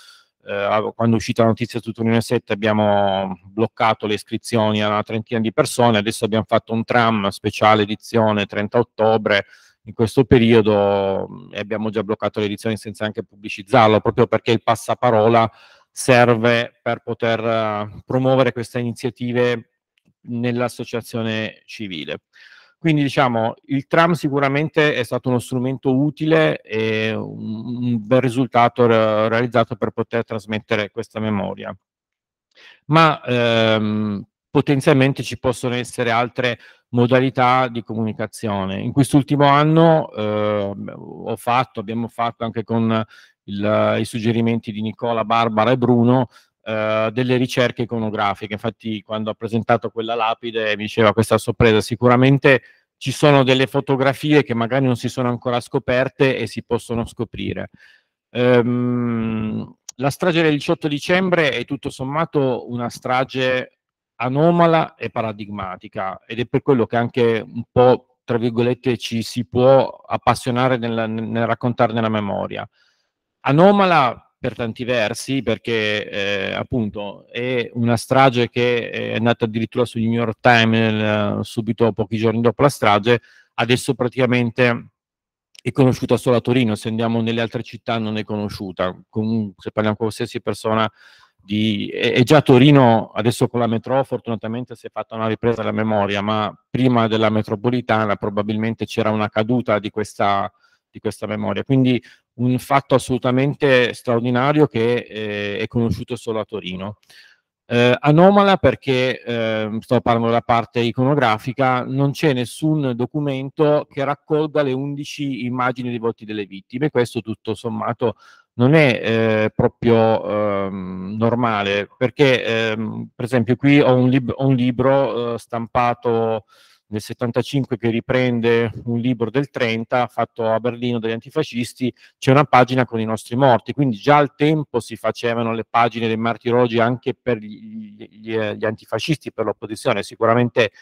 eh, quando è uscita la notizia su Torino 7 abbiamo bloccato le iscrizioni a una trentina di persone, adesso abbiamo fatto un tram speciale edizione 30 ottobre, in questo periodo mm, e abbiamo già bloccato le edizioni senza anche pubblicizzarlo, proprio perché il passaparola serve per poter uh, promuovere queste iniziative nell'associazione civile. Quindi diciamo, il tram sicuramente è stato uno strumento utile e un, un bel risultato re realizzato per poter trasmettere questa memoria. Ma ehm, potenzialmente ci possono essere altre modalità di comunicazione. In quest'ultimo anno eh, ho fatto, abbiamo fatto anche con il, i suggerimenti di Nicola, Barbara e Bruno, eh, delle ricerche iconografiche. Infatti, quando ha presentato quella lapide, mi diceva questa sorpresa, sicuramente ci sono delle fotografie che magari non si sono ancora scoperte e si possono scoprire. Ehm, la strage del 18 dicembre è tutto sommato una strage anomala e paradigmatica ed è per quello che anche un po' tra virgolette ci si può appassionare nel, nel raccontarne la memoria. Anomala per tanti versi, perché eh, appunto è una strage che è andata addirittura su New York Times eh, subito pochi giorni dopo la strage, adesso praticamente è conosciuta solo a Torino, se andiamo nelle altre città non è conosciuta, comunque se parliamo con qualsiasi persona di... E già a Torino, adesso con la metro, fortunatamente si è fatta una ripresa alla memoria, ma prima della metropolitana probabilmente c'era una caduta di questa, di questa memoria. Quindi un fatto assolutamente straordinario che eh, è conosciuto solo a Torino. Eh, anomala perché, eh, sto parlando della parte iconografica, non c'è nessun documento che raccolga le 11 immagini dei volti delle vittime, questo tutto sommato non è eh, proprio ehm, normale, perché ehm, per esempio qui ho un, lib- ho un libro eh, stampato nel 75 che riprende un libro del 30 fatto a Berlino dagli antifascisti, c'è una pagina con i nostri morti, quindi già al tempo si facevano le pagine dei martirologi anche per gli, gli, eh, gli antifascisti, per l'opposizione, sicuramente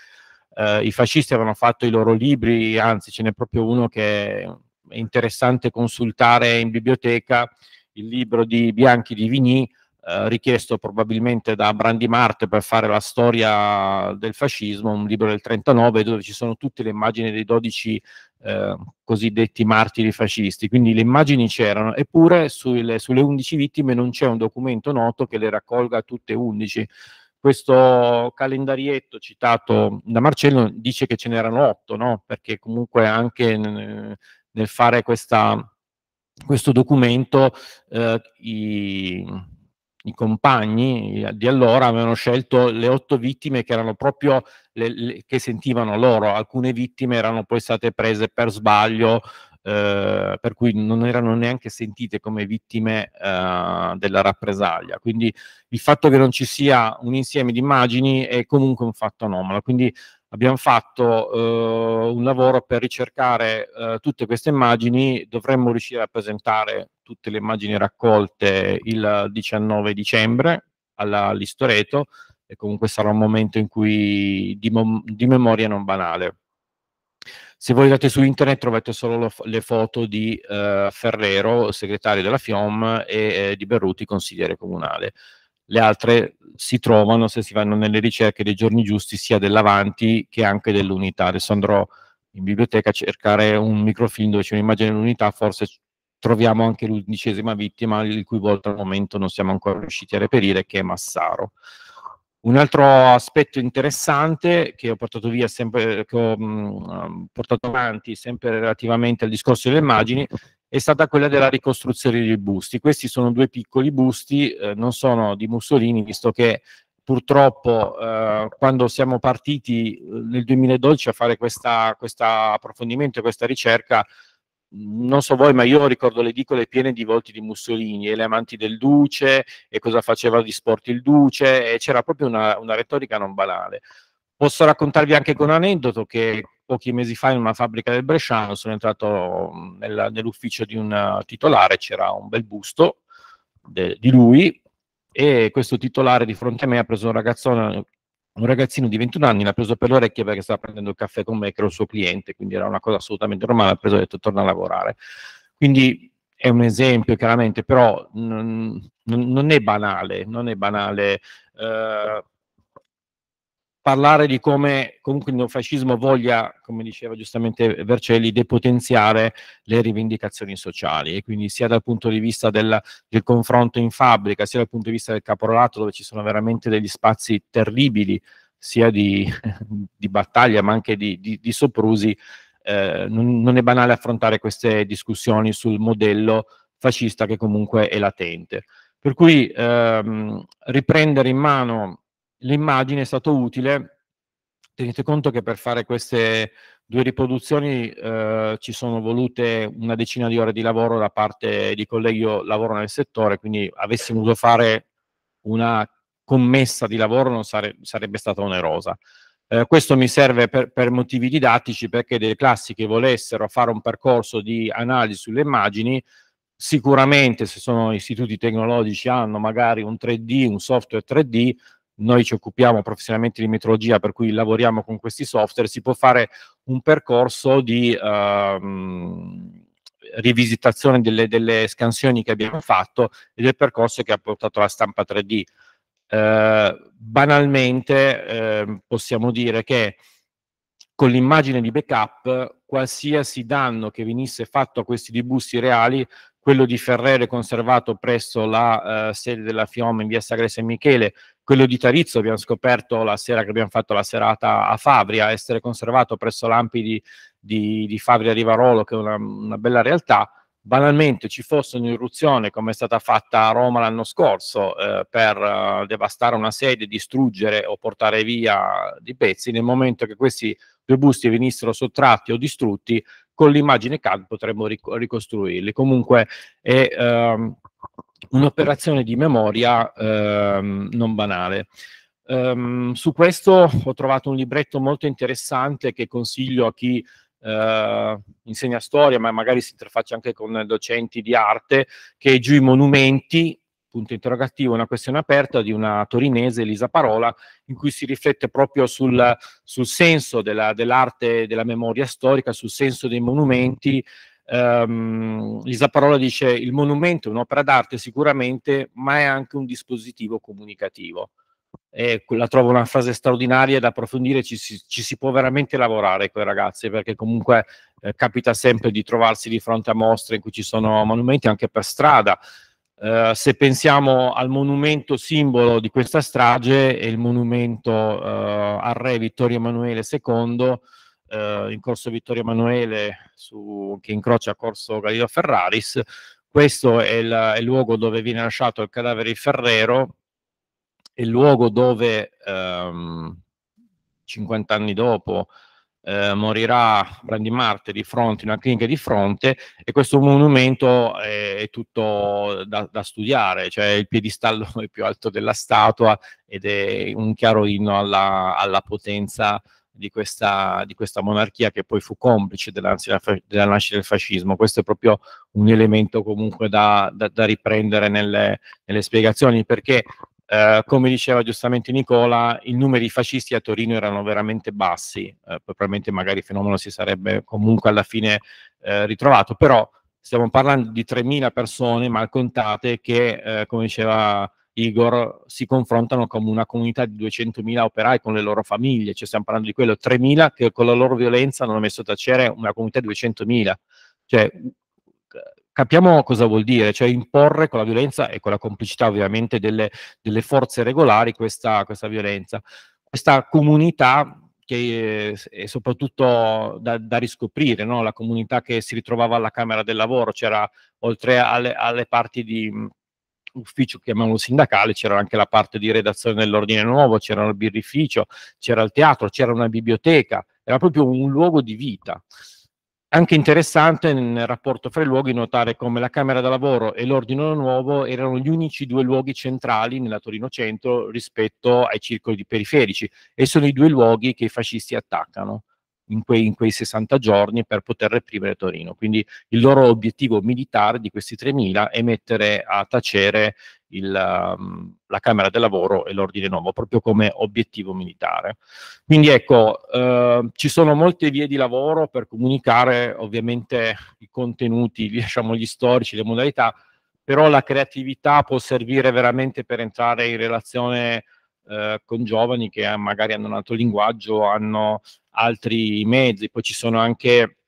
eh, i fascisti avevano fatto i loro libri, anzi ce n'è proprio uno che è interessante consultare in biblioteca, il libro di Bianchi di Vigny, eh, richiesto probabilmente da Brandi Marte per fare la storia del fascismo, un libro del 39 dove ci sono tutte le immagini dei 12 eh, cosiddetti martiri fascisti, quindi le immagini c'erano, eppure sulle, sulle 11 vittime non c'è un documento noto che le raccolga tutte 11 questo calendarietto citato da Marcello dice che ce n'erano otto, no? perché comunque anche nel fare questa, questo documento eh, i, i compagni eh, di allora avevano scelto le otto vittime che erano proprio le, le, che sentivano loro, alcune vittime erano poi state prese per sbaglio, eh, per cui non erano neanche sentite come vittime eh, della rappresaglia. Quindi il fatto che non ci sia un insieme di immagini è comunque un fatto anomalo. Quindi abbiamo fatto eh, un lavoro per ricercare eh, tutte queste immagini, dovremmo riuscire a presentare tutte le immagini raccolte il 19 dicembre alla Listoreto e comunque sarà un momento in cui di, di memoria non banale. Se voi andate su internet trovate solo lo, le foto di eh, Ferrero, segretario della FIOM, e eh, di Berruti, consigliere comunale. Le altre si trovano se si vanno nelle ricerche dei giorni giusti sia dell'Avanti che anche dell'Unità. Adesso andrò in biblioteca a cercare un microfilm dove c'è un'immagine dell'Unità, forse troviamo anche l'undicesima vittima, il cui volto al momento non siamo ancora riusciti a reperire, che è Massaro. Un altro aspetto interessante che ho portato via sempre, che ho mh, portato avanti sempre relativamente al discorso delle immagini è stata quella della ricostruzione dei busti. Questi sono due piccoli busti, eh, non sono di Mussolini, visto che purtroppo eh, quando siamo partiti eh, nel 2012 a fare questo approfondimento e questa ricerca non so voi, ma io ricordo le edicole piene di volti di Mussolini e le amanti del Duce e cosa faceva di sport il Duce, e c'era proprio una, una retorica non banale. Posso raccontarvi anche con un aneddoto che pochi mesi fa in una fabbrica del Bresciano sono entrato nella, nell'ufficio di un uh, titolare, c'era un bel busto de, di lui e questo titolare di fronte a me ha preso un ragazzone un ragazzino di 21 anni l'ha preso per le orecchie perché stava prendendo il caffè con me, che era il suo cliente, quindi era una cosa assolutamente normale, ha preso e ha detto torna a lavorare. Quindi è un esempio chiaramente, però non, non è banale, non è banale. Eh, parlare di come comunque il neofascismo voglia, come diceva giustamente Vercelli, depotenziare le rivendicazioni sociali e quindi sia dal punto di vista del, del, confronto in fabbrica, sia dal punto di vista del caporalato dove ci sono veramente degli spazi terribili sia di, di battaglia ma anche di, di, di soprusi, eh, non, non è banale affrontare queste discussioni sul modello fascista che comunque è latente. Per cui ehm, riprendere in mano l'immagine è stato utile. Tenete conto che per fare queste due riproduzioni eh, ci sono volute una decina di ore di lavoro da parte di colleghi che lavorano nel settore, quindi avessimo dovuto fare una commessa di lavoro non sare sarebbe stata onerosa. Eh, questo mi serve per, per, motivi didattici perché delle classi che volessero fare un percorso di analisi sulle immagini, sicuramente se sono istituti tecnologici hanno magari un 3D, un software 3D, noi ci occupiamo professionalmente di metrologia, per cui lavoriamo con questi software, si può fare un percorso di ehm, rivisitazione delle, delle, scansioni che abbiamo fatto e del percorso che ha portato alla stampa 3D. Eh, banalmente eh, possiamo dire che con l'immagine di backup qualsiasi danno che venisse fatto a questi dibusti reali quello di Ferrere conservato presso la eh, sede della FIOM in via Sagresa e Michele quello di Tarizzo abbiamo scoperto la sera che abbiamo fatto la serata a Fabria, essere conservato presso l'Ampi di, di, di Fabria Rivarolo, che è una, una bella realtà, banalmente ci fosse un'irruzione come è stata fatta a Roma l'anno scorso eh, per eh, devastare una sede, distruggere o portare via dei pezzi, nel momento che questi due busti venissero sottratti o distrutti, con l'immagine CAD potremmo ric- ricostruirli. Comunque è ehm, un'operazione di memoria ehm, non banale. Um, su questo ho trovato un libretto molto interessante che consiglio a chi eh, insegna storia, ma magari si interfaccia anche con docenti di arte, che è giù i monumenti, punto interrogativo, una questione aperta di una torinese, Elisa Parola, in cui si riflette proprio sul, sul senso della, dell'arte, della memoria storica, sul senso dei monumenti Um, Lisa Parola dice il monumento è un'opera d'arte sicuramente, ma è anche un dispositivo comunicativo. E la trovo una frase straordinaria da approfondire, ci si, ci si può veramente lavorare con i ragazzi, perché comunque eh, capita sempre di trovarsi di fronte a mostre in cui ci sono monumenti anche per strada. Uh, se pensiamo al monumento simbolo di questa strage, è il monumento uh, al re Vittorio Emanuele II, eh, in corso Vittorio Emanuele su, che incrocia corso Galileo Ferraris. Questo è, la, è, il luogo dove viene lasciato il cadavere di Ferrero, è il luogo dove ehm, 50 anni dopo eh, morirà Brandi Marte di fronte, in una clinica di fronte, e questo monumento è, è tutto da, da, studiare, cioè il piedistallo è più alto della statua ed è un chiaro inno alla, alla potenza eh, di questa, di questa monarchia che poi fu complice della, nascita del fascismo. Questo è proprio un elemento comunque da, da, da riprendere nelle, nelle spiegazioni perché Uh, come diceva giustamente Nicola, i numeri fascisti a Torino erano veramente bassi, uh, probabilmente magari il fenomeno si sarebbe comunque alla fine uh, ritrovato, però stiamo parlando di 3.000 persone mal contate che, come diceva Igor si confrontano come una comunità di 200.000 operai con le loro famiglie, cioè stiamo parlando di quello, 3.000 che con la loro violenza hanno messo a tacere una comunità di 200.000. Cioè, capiamo cosa vuol dire, cioè imporre con la violenza e con la complicità ovviamente delle, delle forze regolari questa, questa, violenza. Questa comunità che eh, è soprattutto da, da riscoprire, no? la comunità che si ritrovava alla Camera del Lavoro, c'era oltre alle, alle parti di ufficio, chiamiamolo sindacale, c'era anche la parte di redazione dell'ordine nuovo, c'era il birrificio, c'era il teatro, c'era una biblioteca, era proprio un luogo di vita. Anche interessante nel rapporto fra i luoghi notare come la Camera da Lavoro e l'Ordine Nuovo erano gli unici due luoghi centrali nella Torino Centro rispetto ai circoli periferici e sono i due luoghi che i fascisti attaccano in quei, in quei 60 giorni per poter reprimere Torino. Quindi il loro obiettivo militare di questi 3.000 è mettere a tacere il, um, la Camera del Lavoro e l'Ordine Nuovo, proprio come obiettivo militare. Quindi ecco, eh, ci sono molte vie di lavoro per comunicare ovviamente i contenuti, diciamo gli storici, le modalità, però la creatività può servire veramente per entrare in relazione eh, con giovani che eh, magari hanno un altro linguaggio, hanno altri mezzi, poi ci sono anche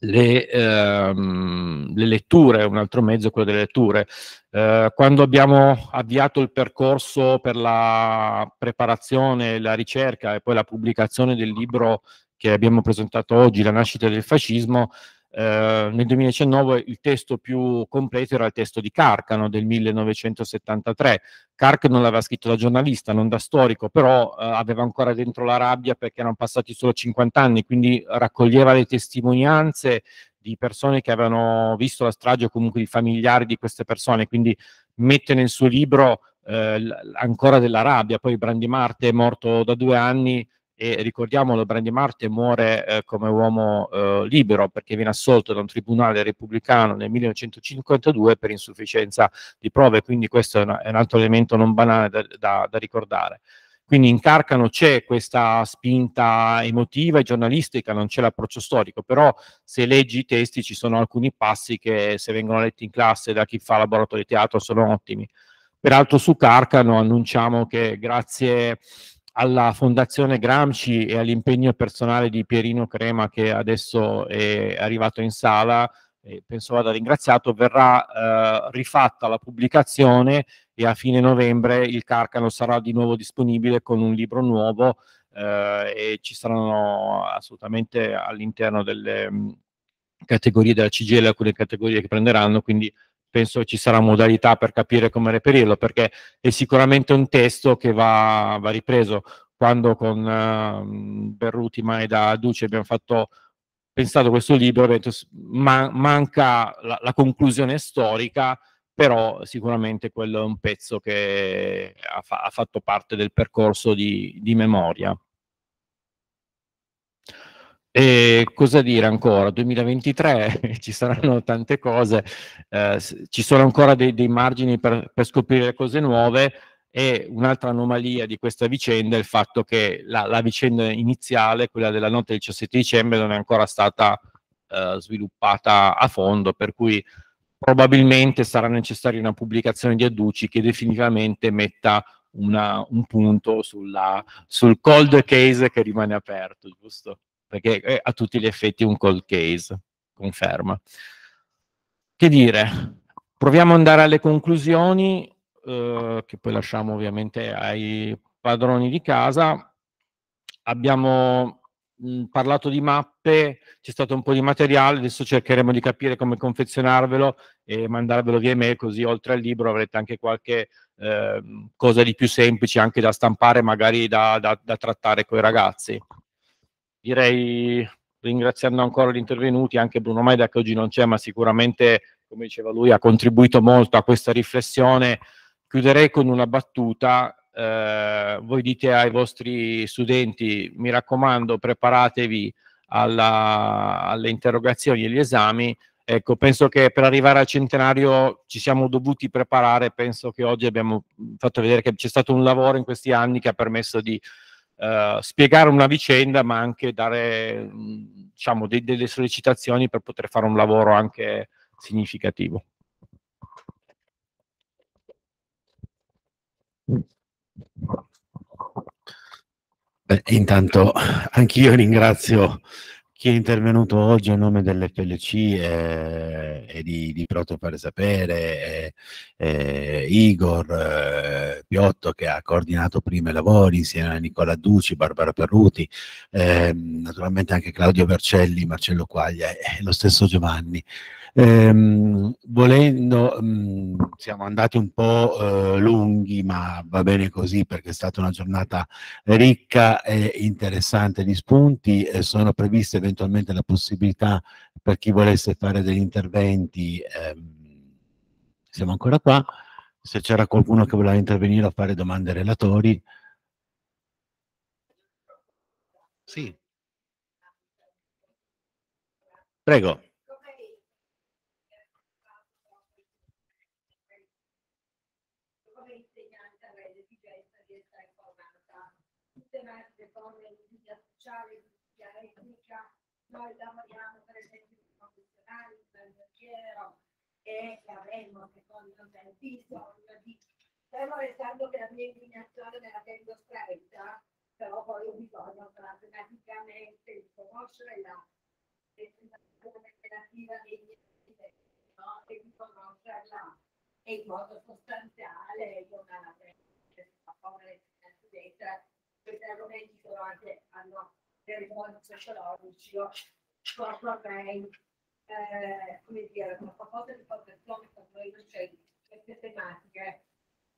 le, ehm, le, letture, un altro mezzo è quello delle letture. Eh, quando abbiamo avviato il percorso per la preparazione, la ricerca e poi la pubblicazione del libro che abbiamo presentato oggi, La nascita del fascismo, eh, nel 2019 il testo più completo era il testo di Carcano del 1973. Carcano l'aveva scritto da giornalista, non da storico, però eh, aveva ancora dentro la rabbia perché erano passati solo 50 anni, quindi raccoglieva le testimonianze di persone che avevano visto la strage o comunque di familiari di queste persone, quindi mette nel suo libro eh, ancora della rabbia. Poi Brandi Marte è morto da due anni, e ricordiamolo Brandy Marte muore eh, come uomo eh, libero perché viene assolto da un tribunale repubblicano nel 1952 per insufficienza di prove, quindi questo è, una, è un altro elemento non banale da, da, da ricordare. Quindi in Carcano c'è questa spinta emotiva e giornalistica, non c'è l'approccio storico, però se leggi i testi ci sono alcuni passi che se vengono letti in classe da chi fa laboratorio di teatro sono ottimi. Peraltro su Carcano annunciamo che grazie alla fondazione Gramsci e all'impegno personale di Pierino Crema che adesso è arrivato in sala, penso vada ringraziato, verrà eh, rifatta la pubblicazione e a fine novembre il Carcano sarà di nuovo disponibile con un libro nuovo eh, e ci saranno assolutamente all'interno delle mh, mm, categorie della CGL alcune categorie che prenderanno, quindi penso ci sarà modalità per capire come reperirlo, perché è sicuramente un testo che va, va ripreso. Quando con uh, Berruti, Maeda, Duce abbiamo fatto, pensato questo libro, detto, ma, manca la, la conclusione storica, però sicuramente quello è un pezzo che ha, fa ha fatto parte del percorso di, di memoria. E cosa dire ancora? 2023 ci saranno tante cose, eh, ci sono ancora dei, dei margini per, per, scoprire cose nuove e un'altra anomalia di questa vicenda è il fatto che la, la vicenda iniziale, quella della notte del 17 dicembre, non è ancora stata eh, sviluppata a fondo, per cui probabilmente sarà necessaria una pubblicazione di Adduci che definitivamente metta una, un punto sulla, sul cold case che rimane aperto, giusto? perché è eh, a tutti gli effetti un cold case, conferma. Che dire, proviamo ad andare alle conclusioni, eh, che poi lasciamo ovviamente ai padroni di casa. Abbiamo mh, mm, parlato di mappe, c'è stato un po' di materiale, adesso cercheremo di capire come confezionarvelo e mandarvelo via email, così oltre al libro avrete anche qualche eh, cosa di più semplice anche da stampare, magari da, da, da trattare con i ragazzi direi ringraziando ancora gli intervenuti, anche Bruno Maida che oggi non c'è, ma sicuramente, come diceva lui, ha contribuito molto a questa riflessione. Chiuderei con una battuta. Eh, voi dite ai vostri studenti, mi raccomando, preparatevi alla, alle interrogazioni e agli esami. Ecco, penso che per arrivare al centenario ci siamo dovuti preparare, penso che oggi abbiamo mm, fatto vedere che c'è stato un lavoro in questi anni che ha permesso di eh, spiegare una vicenda, ma anche dare diciamo, de delle sollecitazioni per poter fare un lavoro anche significativo.
Beh, intanto anch'io ringrazio chi è intervenuto oggi a nome dell'FLC e, e di, di Proto Fare Sapere, e, e Igor eh, Piotto che ha coordinato prima i lavori insieme a Nicola Duci, Barbara Perruti, eh, naturalmente anche Claudio Vercelli, Marcello Quaglia e lo stesso Giovanni. Ehm, volendo, mh, mm, siamo andati un po' eh, lunghi, ma va bene così perché è stata una giornata ricca e interessante di spunti. Eh, sono previste eventualmente la possibilità per chi volesse fare degli interventi. Ehm, siamo ancora qua. Se c'era qualcuno che voleva intervenire a fare domande ai relatori. Sì. Prego.
noi lavoriamo per esempio con professionali, un alberghiero
e avremo
secondo me bisogno di, fermo restando che la mia inclinazione me la tengo stretta, però poi ho bisogno pragmaticamente di conoscere la legislazione relativa dei miei no? e di conoscerla e in modo sostanziale io non avrei a favore della questi argomenti sono anche hanno del mondo sociologico, corpo a me, eh, come dire, una proposta di protezione per i docenti, queste tematiche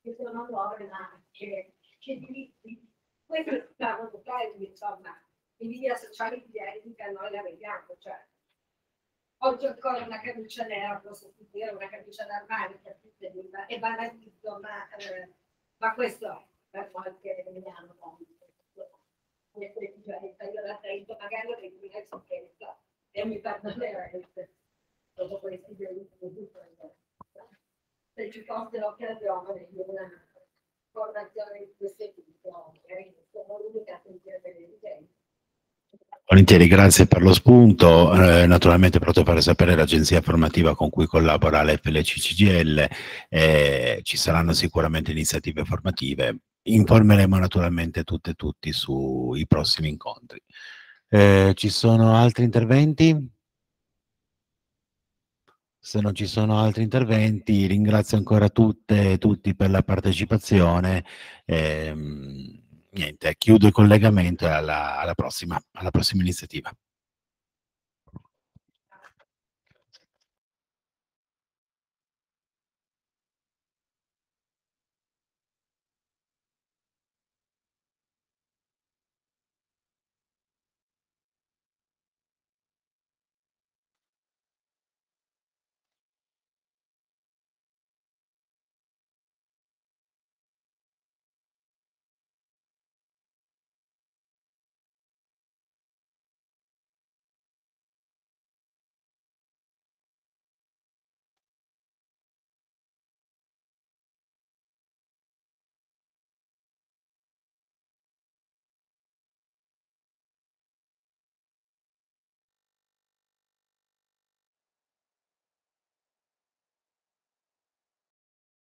che sono nuove ma che, che diritti. Questo è il piano locale, insomma, in linea sociale identica noi la vediamo, cioè oggi ancora una camicia nera, posso dire una camicia d'armadio per tutte e banalizzo, ma, eh, ma questo è per qualche vediamo pagando 30.000 sofferenza e mi fanno veramente dopo questi giorni se ci fosse l'occasione di una formazione di questo tipo sono l'unica a sentire per l'esigenza
Volentieri, grazie per lo spunto. Eh, naturalmente, pronto per sapere l'agenzia formativa con cui collabora l'FLCCGL, eh, ci saranno sicuramente iniziative formative informeremo naturalmente tutte e tutti sui prossimi incontri. Eh, ci sono altri interventi? Se non ci sono altri interventi, ringrazio ancora tutte e tutti per la partecipazione. Eh, niente, chiudo il collegamento alla, alla, prossima, alla prossima iniziativa.